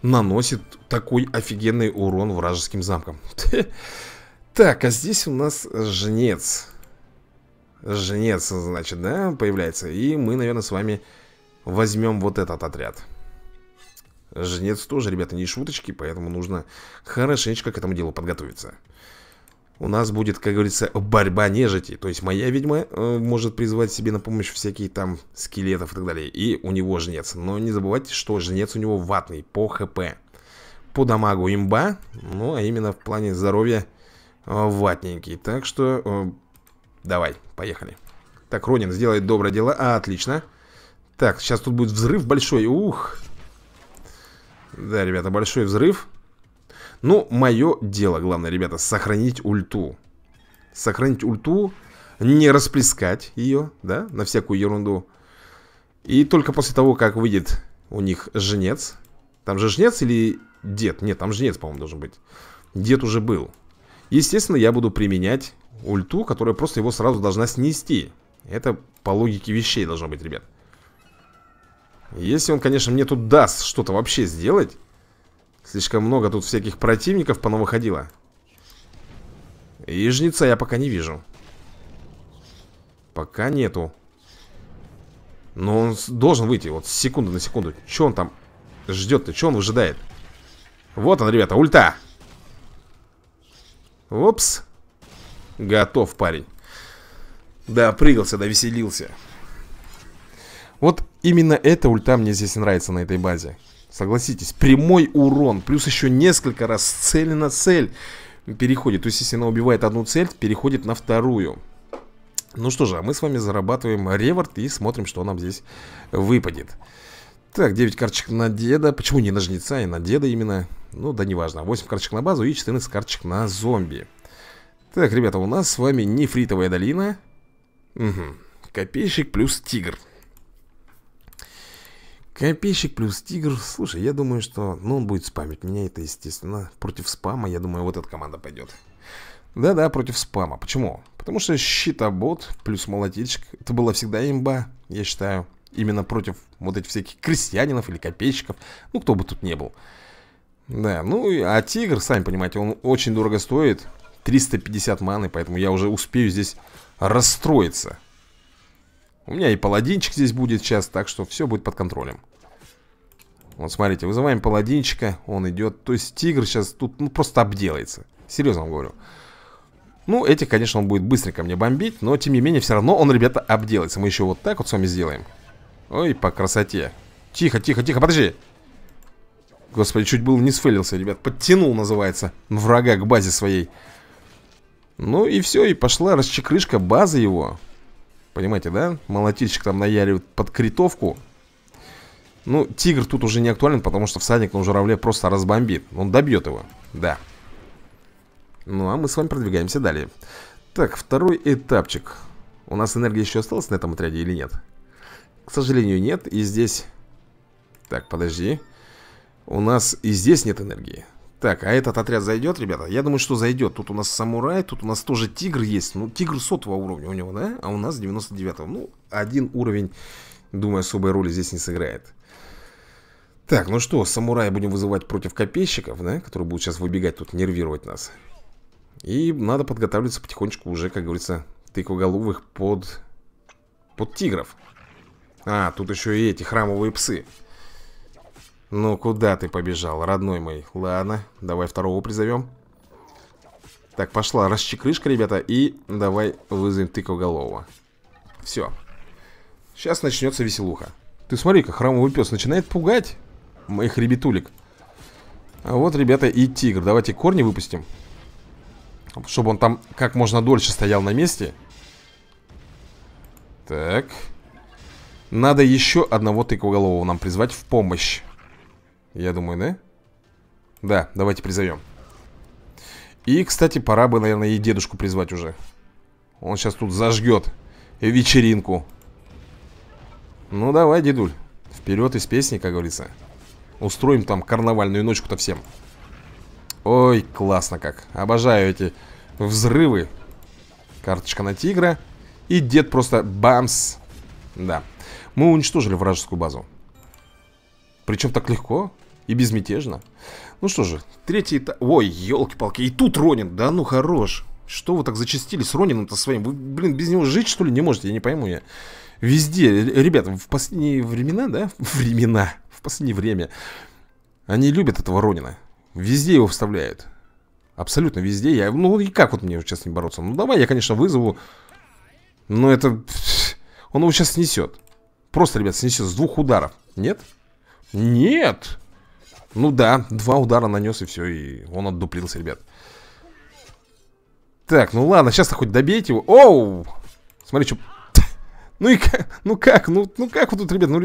наносит такой офигенный урон вражеским замкам. Так, а здесь у нас жнец. Жнец, значит, да, появляется. И мы, наверное, с вами возьмем вот этот отряд. Жнец тоже, ребята, не шуточки, поэтому нужно хорошенечко к этому делу подготовиться. У нас будет, как говорится, борьба нежити. То есть моя ведьма э, может призвать себе на помощь всякие там скелетов и так далее. И у него жнец. Но не забывайте, что жнец у него ватный по ХП. По дамагу имба, ну а именно в плане здоровья э, ватненький. Так что э, давай, поехали. Так, Ронин сделает доброе дело. А, отлично. Так, сейчас тут будет взрыв большой. Ух, да, ребята, большой взрыв. Ну, мое дело, главное, ребята, сохранить ульту. Сохранить ульту, не расплескать ее, да, на всякую ерунду. И только после того, как выйдет у них жнец. Там же жнец или дед? Нет, там жнец, по-моему, должен быть. Дед уже был. Естественно, я буду применять ульту, которая просто его сразу должна снести. Это по логике вещей должно быть, ребят. Если он, конечно, мне тут даст что-то вообще сделать. Слишком много тут всяких противников понавыходило. И жнеца я пока не вижу. Пока нету. Но он должен выйти, вот с секунды на секунду. Че он там ждет-то? Че он выжидает? Вот он, ребята, ульта. Опс. Готов парень. Да, прыгался, да, веселился. Вот Именно эта ульта мне здесь нравится на этой базе. Согласитесь, прямой урон, плюс еще несколько раз цель на цель переходит. То есть, если она убивает одну цель, переходит на вторую. Ну что же, а мы с вами зарабатываем реворд и смотрим, что нам здесь выпадет. Так, 9 карточек на деда. Почему не на жнеца, и на деда именно? Ну, да неважно. 8 карточек на базу и 14 карточек на зомби. Так, ребята, у нас с вами нефритовая долина. Угу. Копейщик плюс тигр. Копейщик плюс тигр. Слушай, я думаю, что... Ну, он будет спамить меня, это естественно. Против спама, я думаю, вот эта команда пойдет. Да-да, против спама. Почему? Потому что щитобот плюс молотильщик. Это была всегда имба, я считаю. Именно против вот этих всяких крестьянинов или копейщиков. Ну, кто бы тут не был. Да, ну, а тигр, сами понимаете, он очень дорого стоит. 350 маны, поэтому я уже успею здесь расстроиться. У меня и паладинчик здесь будет сейчас, так что все будет под контролем. Вот смотрите, вызываем паладинчика, он идет. То есть тигр сейчас тут ну, просто обделается. Серьезно вам говорю. Ну, этих, конечно, он будет быстренько мне бомбить, но, тем не менее, все равно он, ребята, обделается. Мы еще вот так вот с вами сделаем. Ой, по красоте. Тихо, тихо, тихо, подожди. Господи, чуть был не сфейлился, ребят. Подтянул, называется, врага к базе своей. Ну и все, и пошла расчекрышка базы его. Понимаете, да? Молотильщик там наяривает под критовку. Ну, тигр тут уже не актуален, потому что всадник на журавле просто разбомбит. Он добьет его. Да. Ну, а мы с вами продвигаемся далее. Так, второй этапчик. У нас энергия еще осталась на этом отряде или нет? К сожалению, нет. И здесь... Так, подожди. У нас и здесь нет энергии. Так, а этот отряд зайдет, ребята? Я думаю, что зайдет. Тут у нас самурай, тут у нас тоже тигр есть. Ну, тигр сотого уровня у него, да? А у нас 99-го. Ну, один уровень, думаю, особой роли здесь не сыграет. Так, ну что, самурая будем вызывать против копейщиков, да? Которые будут сейчас выбегать тут, нервировать нас. И надо подготавливаться потихонечку уже, как говорится, тыквоголовых под... под тигров. А, тут еще и эти храмовые псы. Ну куда ты побежал, родной мой? Ладно, давай второго призовем. Так, пошла расчекрышка, ребята, и давай вызовем тыквоголового. Все. Сейчас начнется веселуха. Ты смотри, как храмовый пес начинает пугать моих ребятулек. А вот, ребята, и тигр. Давайте корни выпустим. Чтобы он там как можно дольше стоял на месте. Так. Надо еще одного тыквоголового нам призвать в помощь. Я думаю, да? Да, давайте призовем. И, кстати, пора бы, наверное, и дедушку призвать уже. Он сейчас тут зажгет вечеринку. Ну, давай, дедуль. Вперед из песни, как говорится. Устроим там карнавальную ночку-то всем. Ой, классно как. Обожаю эти взрывы. Карточка на тигра. И дед просто бамс. Да. Мы уничтожили вражескую базу. Причем так легко. И безмятежно. Ну что же, третий этаж... Ой, елки-палки, и тут Ронин, да ну хорош. Что вы так зачастили с Ронином-то своим? Вы, блин, без него жить, что ли, не можете? Я не пойму я. Везде, э, ребята, в последние времена, да? Времена. В последнее время. Они любят этого Ронина. Везде его вставляют. Абсолютно везде. Я, ну и как вот мне сейчас не бороться? Ну давай, я, конечно, вызову. Но это... Он его сейчас снесет. Просто, ребят, снесет с двух ударов. Нет? Нет! Ну да, два удара нанес и все, и он отдуплился, ребят. Так, ну ладно, сейчас-то хоть добейте его. Оу! Смотри, что... Ну и как, ну как, ну, ну как вот тут, ребят, ну...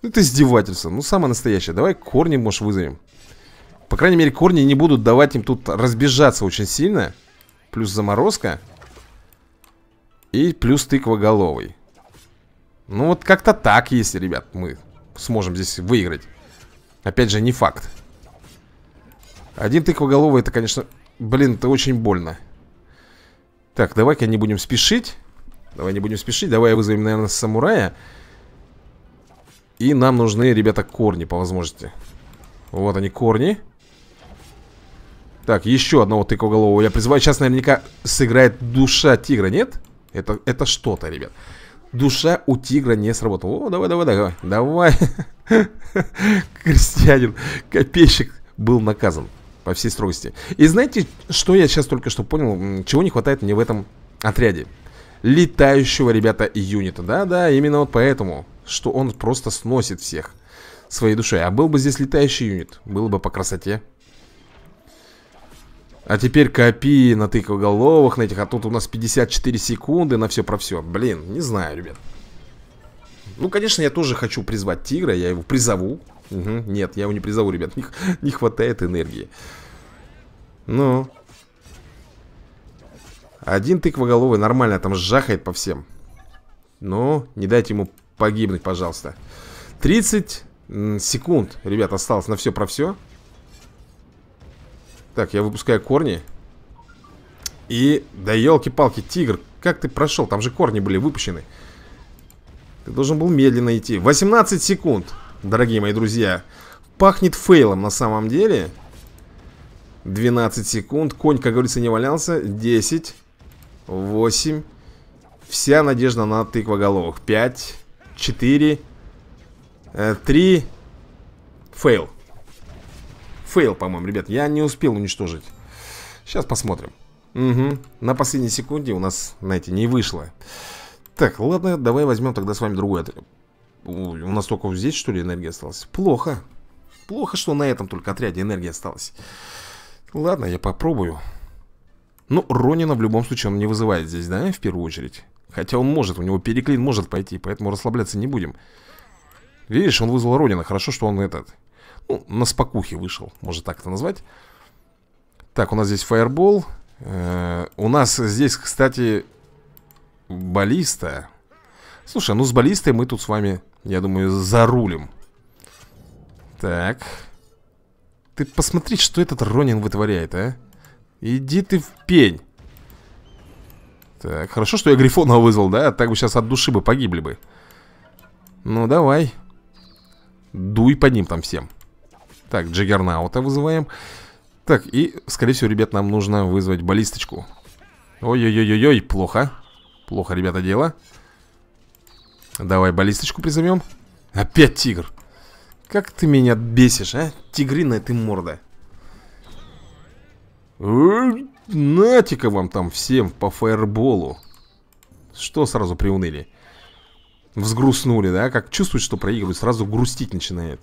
Ну это издевательство, ну самое настоящее. Давай корни, может, вызовем. По крайней мере, корни не будут давать им тут разбежаться очень сильно. Плюс заморозка. И плюс тыквоголовый. Ну вот как-то так, если, ребят, мы сможем здесь выиграть. Опять же, не факт. Один тыквоголовый, это, конечно... Блин, это очень больно. Так, давай-ка не будем спешить. Давай не будем спешить. Давай вызовем, наверное, самурая. И нам нужны, ребята, корни по возможности. Вот они, корни. Так, еще одного тыквоголового я призываю. Сейчас наверняка сыграет душа тигра, нет? Это, это что-то, ребят. Душа у тигра не сработала. О, давай, давай, давай, давай. Крестьянин, копейщик был наказан по всей строгости. И знаете, что я сейчас только что понял, чего не хватает мне в этом отряде? Летающего, ребята, юнита. Да-да, именно вот поэтому, что он просто сносит всех своей душой. А был бы здесь летающий юнит, было бы по красоте. А теперь копи на тыквоголовых, на этих, а тут у нас 54 секунды на все про все. Блин, не знаю, ребят. Ну, конечно, я тоже хочу призвать тигра, я его призову. Угу. Нет, я его не призову, ребят, не, не хватает энергии. Ну. Один тыквоголовый нормально там жахает по всем. Ну, не дайте ему погибнуть, пожалуйста. 30 секунд, ребят, осталось на все про все. Так, я выпускаю корни. И, да елки-палки, тигр, как ты прошел? Там же корни были выпущены. Ты должен был медленно идти. 18 секунд, дорогие мои друзья. Пахнет фейлом на самом деле. 12 секунд. Конь, как говорится, не валялся. 10. 8. Вся надежда на тыквоголовых. 5. 4. 3. Фейл. Фейл, по-моему, ребят. Я не успел уничтожить. Сейчас посмотрим. Угу. На последней секунде у нас, знаете, не вышло. Так, ладно, давай возьмем тогда с вами другой отряд. У нас только здесь, что ли, энергия осталась? Плохо. Плохо, что на этом только отряде энергия осталась. Ладно, я попробую. Ну, Ронина в любом случае он не вызывает здесь, да, в первую очередь. Хотя он может, у него переклин может пойти, поэтому расслабляться не будем. Видишь, он вызвал Ронина. Хорошо, что он этот ну, на спокухе вышел, можно так это назвать. Так, у нас здесь фаербол. Э -э у нас здесь, кстати, баллиста. Слушай, ну с баллистой мы тут с вами, я думаю, зарулим. Так. Ты посмотри, что этот Ронин вытворяет, а. Иди ты в пень. Так, хорошо, что я Грифонова вызвал, да? А так бы сейчас от души бы погибли бы. Ну, давай. Дуй по ним там всем. Так, Джаггернаута вызываем Так, и, скорее всего, ребят, нам нужно вызвать баллисточку Ой-ой-ой-ой, плохо Плохо, ребята, дело Давай баллисточку призовем Опять тигр Как ты меня бесишь, а? Тигриная ты морда э, Натика вам там всем по фаерболу Что сразу приуныли? Взгрустнули, да? Как чувствует, что проигрывают, сразу грустить начинает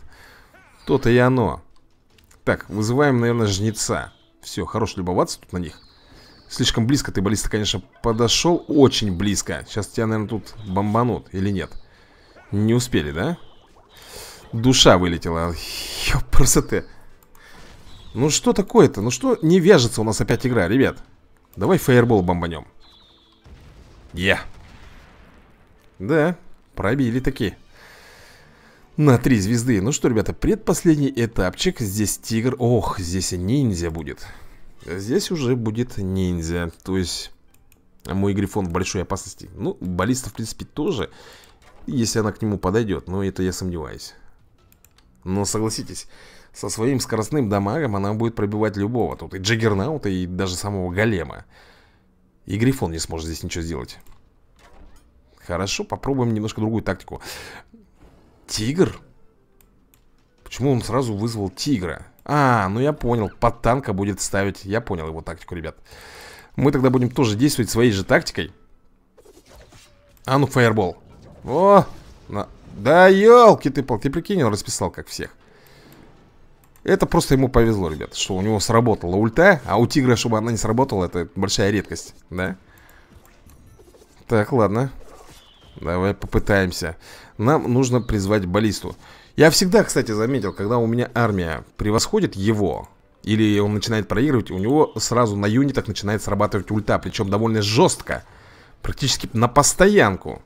то-то и оно. Так, вызываем, наверное, жнеца. Все, хорош любоваться тут на них. Слишком близко ты, баллиста, конечно, подошел. Очень близко. Сейчас тебя, наверное, тут бомбанут или нет? Не успели, да? Душа вылетела. просто ты. Ну что такое-то? Ну что не вяжется у нас опять игра, ребят? Давай фаербол бомбанем. Я. Yeah. Да, пробили такие. На три звезды. Ну что, ребята, предпоследний этапчик. Здесь тигр. Ох, здесь ниндзя будет. Здесь уже будет ниндзя. То есть а мой грифон в большой опасности. Ну, баллиста, в принципе, тоже. Если она к нему подойдет. Но это я сомневаюсь. Но согласитесь, со своим скоростным дамагом она будет пробивать любого. Тут и Джиггернаута, и даже самого Голема. И Грифон не сможет здесь ничего сделать. Хорошо, попробуем немножко другую тактику. Тигр? Почему он сразу вызвал тигра? А, ну я понял, под танка будет ставить Я понял его тактику, ребят Мы тогда будем тоже действовать своей же тактикой А ну, фаербол О, на... да елки ты пал Ты прикинь, он расписал как всех Это просто ему повезло, ребят Что у него сработала ульта А у тигра, чтобы она не сработала, это большая редкость Да? Так, ладно Давай попытаемся нам нужно призвать баллисту. Я всегда, кстати, заметил, когда у меня армия превосходит его, или он начинает проигрывать, у него сразу на юнитах начинает срабатывать ульта, причем довольно жестко, практически на постоянку.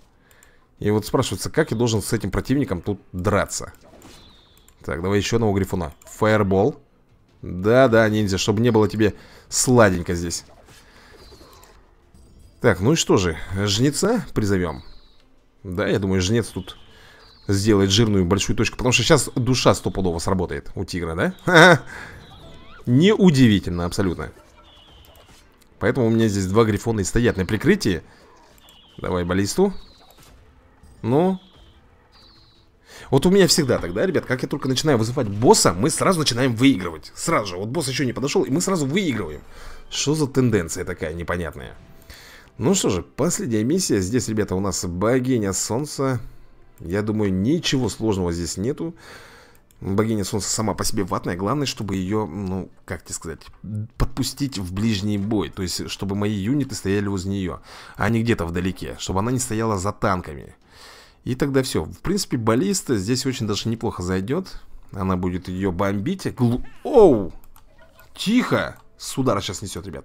И вот спрашивается, как я должен с этим противником тут драться? Так, давай еще одного грифуна. Фаербол. Да-да, ниндзя, чтобы не было тебе сладенько здесь. Так, ну и что же, жнеца призовем. Да, я думаю, жнец тут сделает жирную большую точку Потому что сейчас душа стопудово сработает у тигра, да? Ха -ха. Неудивительно абсолютно Поэтому у меня здесь два грифона и стоят на прикрытии Давай баллисту Ну Вот у меня всегда тогда, ребят, как я только начинаю вызывать босса Мы сразу начинаем выигрывать Сразу же, вот босс еще не подошел, и мы сразу выигрываем Что за тенденция такая непонятная? Ну что же, последняя миссия. Здесь, ребята, у нас богиня солнца. Я думаю, ничего сложного здесь нету. Богиня солнца сама по себе ватная. Главное, чтобы ее, ну, как тебе сказать, подпустить в ближний бой. То есть, чтобы мои юниты стояли возле нее, а не где-то вдалеке. Чтобы она не стояла за танками. И тогда все. В принципе, баллиста здесь очень даже неплохо зайдет. Она будет ее бомбить. Глу... Оу! Тихо! С удара сейчас несет, ребят.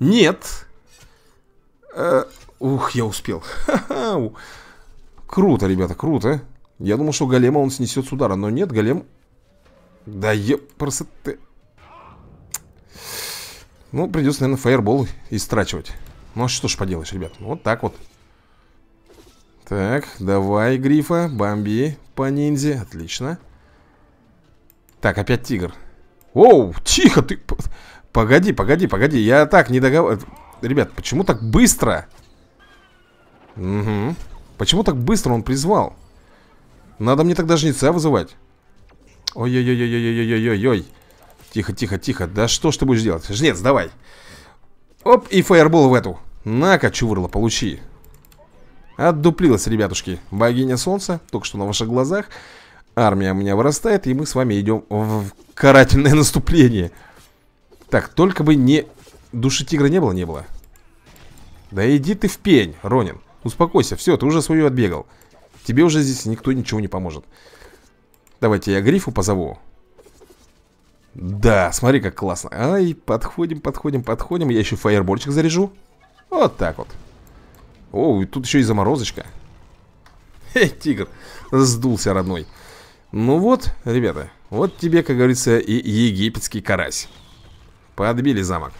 Нет! Э, ух, я успел. Круто, ребята, круто. Я думал, что голема он снесет с удара, но нет, голем... Да е... просто ты... Ну, придется, наверное, фаербол истрачивать. Ну, а что ж поделаешь, ребят. Вот так вот. Так, давай, Грифа, бомби по ниндзя. Отлично. Так, опять тигр. Оу, тихо ты... Погоди, погоди, погоди. Я так не договариваю. Ребят, почему так быстро? Угу. Почему так быстро он призвал? Надо мне тогда жнеца вызывать. Ой-ой-ой-ой-ой-ой-ой-ой. Тихо, тихо, тихо. Да что ж ты будешь делать? Жнец, давай. Оп, и фаербол в эту. На-ка, чувырла, получи. Отдуплилась, ребятушки. Богиня солнца, только что на ваших глазах. Армия у меня вырастает, и мы с вами идем в карательное наступление. Так, только бы не Души тигра не было? Не было. Да иди ты в пень, Ронин. Успокойся, все, ты уже свою отбегал. Тебе уже здесь никто ничего не поможет. Давайте я грифу позову. Да, смотри, как классно. Ай, подходим, подходим, подходим. Я еще фаербольчик заряжу. Вот так вот. О, и тут еще и заморозочка. Хе, тигр. Сдулся, родной. Ну вот, ребята, вот тебе, как говорится, и египетский карась. Подбили замок.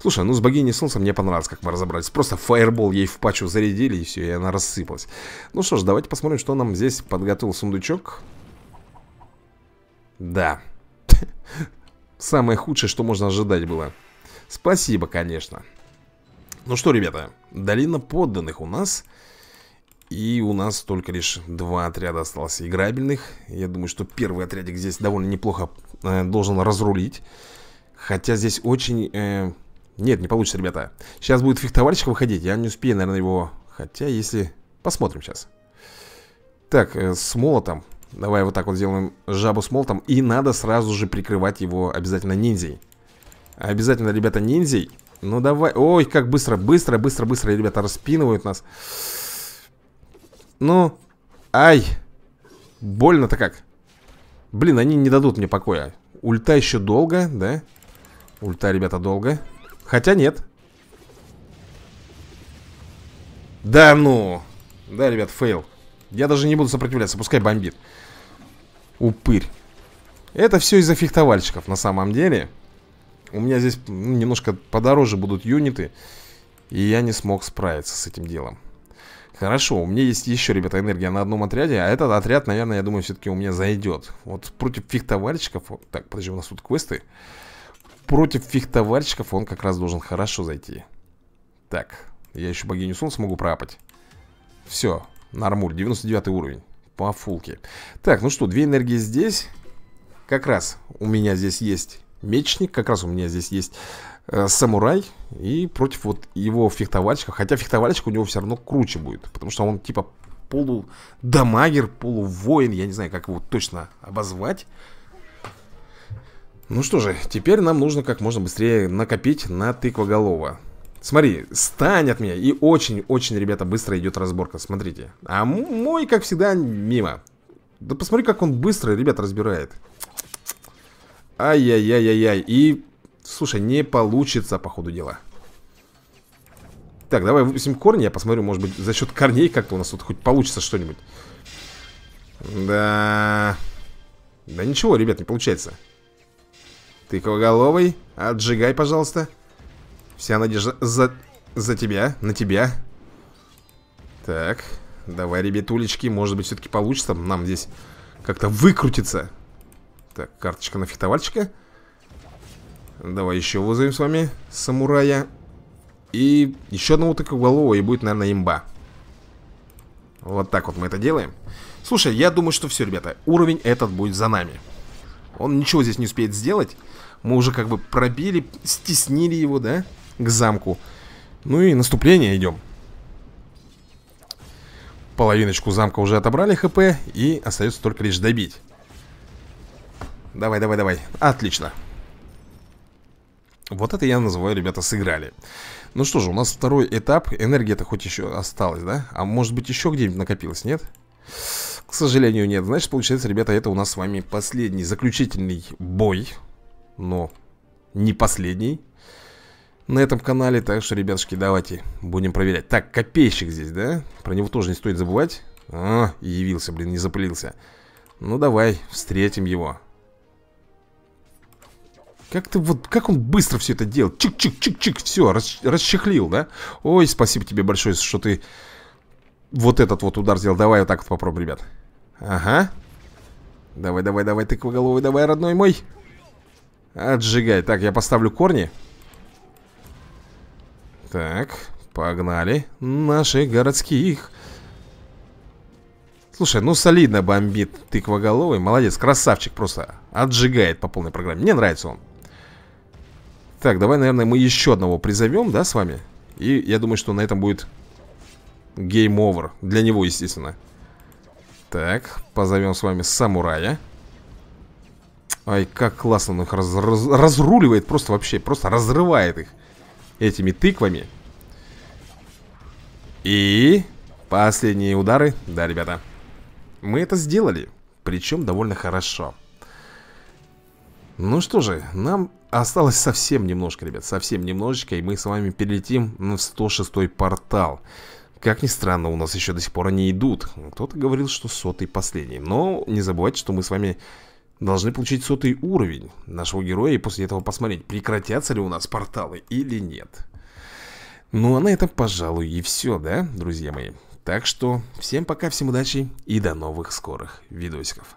Слушай, ну с богиней солнца мне понравилось, как мы разобрались. Просто фаербол ей в пачу зарядили, и все, и она рассыпалась. Ну что ж, давайте посмотрим, что нам здесь подготовил сундучок. Да. Самое худшее, что можно ожидать было. Спасибо, конечно. Ну что, ребята, долина подданных у нас... И у нас только лишь два отряда осталось играбельных. Я думаю, что первый отрядик здесь довольно неплохо э, должен разрулить. Хотя здесь очень э, нет, не получится, ребята. Сейчас будет фехтовальщик выходить. Я не успею, наверное, его... Хотя, если... Посмотрим сейчас. Так, э, с молотом. Давай вот так вот сделаем жабу с молотом. И надо сразу же прикрывать его обязательно ниндзей. Обязательно, ребята, ниндзей. Ну давай. Ой, как быстро, быстро, быстро, быстро, ребята, распинывают нас. Ну. Ай. Больно-то как. Блин, они не дадут мне покоя. Ульта еще долго, да? Ульта, ребята, долго. Хотя нет. Да ну. Да, ребят, фейл. Я даже не буду сопротивляться, пускай бомбит. Упырь. Это все из-за фехтовальщиков на самом деле. У меня здесь ну, немножко подороже будут юниты. И я не смог справиться с этим делом. Хорошо, у меня есть еще, ребята, энергия на одном отряде, а этот отряд, наверное, я думаю, все-таки у меня зайдет. Вот против фехтовальщиков... так, подожди, у нас тут квесты против фехтовальщиков он как раз должен хорошо зайти. Так, я еще богиню солнца могу пропать. Все, нормуль, 99 уровень. По фулке. Так, ну что, две энергии здесь. Как раз у меня здесь есть мечник, как раз у меня здесь есть э, самурай. И против вот его фехтовальщика. Хотя фехтовальщик у него все равно круче будет. Потому что он типа полудамагер, полувоин. Я не знаю, как его точно обозвать. Ну что же, теперь нам нужно как можно быстрее накопить на тыквоголова. Смотри, стань от меня. И очень-очень, ребята, быстро идет разборка, смотрите. А мой, как всегда, мимо. Да посмотри, как он быстро, ребят, разбирает. Ай-яй-яй-яй-яй. И, слушай, не получится, по ходу дела. Так, давай выпустим корни. Я посмотрю, может быть, за счет корней как-то у нас тут хоть получится что-нибудь. Да... Да ничего, ребят, не получается. Тыквоголовый, отжигай, пожалуйста. Вся надежда за... за тебя, на тебя. Так, давай, ребятулечки, может быть, все-таки получится нам здесь как-то выкрутиться. Так, карточка на фехтовальщика. Давай еще вызовем с вами самурая. И еще одного тыквоголового, и будет, наверное, имба. Вот так вот мы это делаем. Слушай, я думаю, что все, ребята, уровень этот будет за нами. Он ничего здесь не успеет сделать. Мы уже как бы пробили, стеснили его, да, к замку. Ну и наступление идем. Половиночку замка уже отобрали хп И остается только лишь добить Давай, давай, давай Отлично Вот это я называю, ребята, сыграли Ну что же, у нас второй этап Энергия-то хоть еще осталась, да? А может быть еще где-нибудь накопилось? нет? К сожалению, нет Значит, получается, ребята, это у нас с вами последний, заключительный бой но не последний на этом канале. Так что, ребятушки, давайте будем проверять. Так, копейщик здесь, да? Про него тоже не стоит забывать. А, явился, блин, не запылился. Ну, давай, встретим его. Как ты вот, как он быстро все это делал Чик-чик-чик-чик, все, расчехлил, да? Ой, спасибо тебе большое, что ты вот этот вот удар сделал Давай вот так вот попробуем, ребят Ага Давай-давай-давай, тыквоголовый, давай, родной мой Отжигай. Так, я поставлю корни. Так, погнали. Наши городских. Слушай, ну солидно бомбит тыквоголовый. Молодец, красавчик просто. Отжигает по полной программе. Мне нравится он. Так, давай, наверное, мы еще одного призовем, да, с вами? И я думаю, что на этом будет гейм-овер. Для него, естественно. Так, позовем с вами самурая. Ай, как классно он их раз, раз, разруливает Просто вообще, просто разрывает их Этими тыквами И... Последние удары Да, ребята Мы это сделали Причем довольно хорошо Ну что же, нам осталось совсем немножко, ребят Совсем немножечко И мы с вами перелетим на 106-й портал как ни странно, у нас еще до сих пор они идут. Кто-то говорил, что сотый последний. Но не забывайте, что мы с вами Должны получить сотый уровень нашего героя и после этого посмотреть, прекратятся ли у нас порталы или нет. Ну а на этом, пожалуй, и все, да, друзья мои? Так что всем пока, всем удачи и до новых скорых видосиков.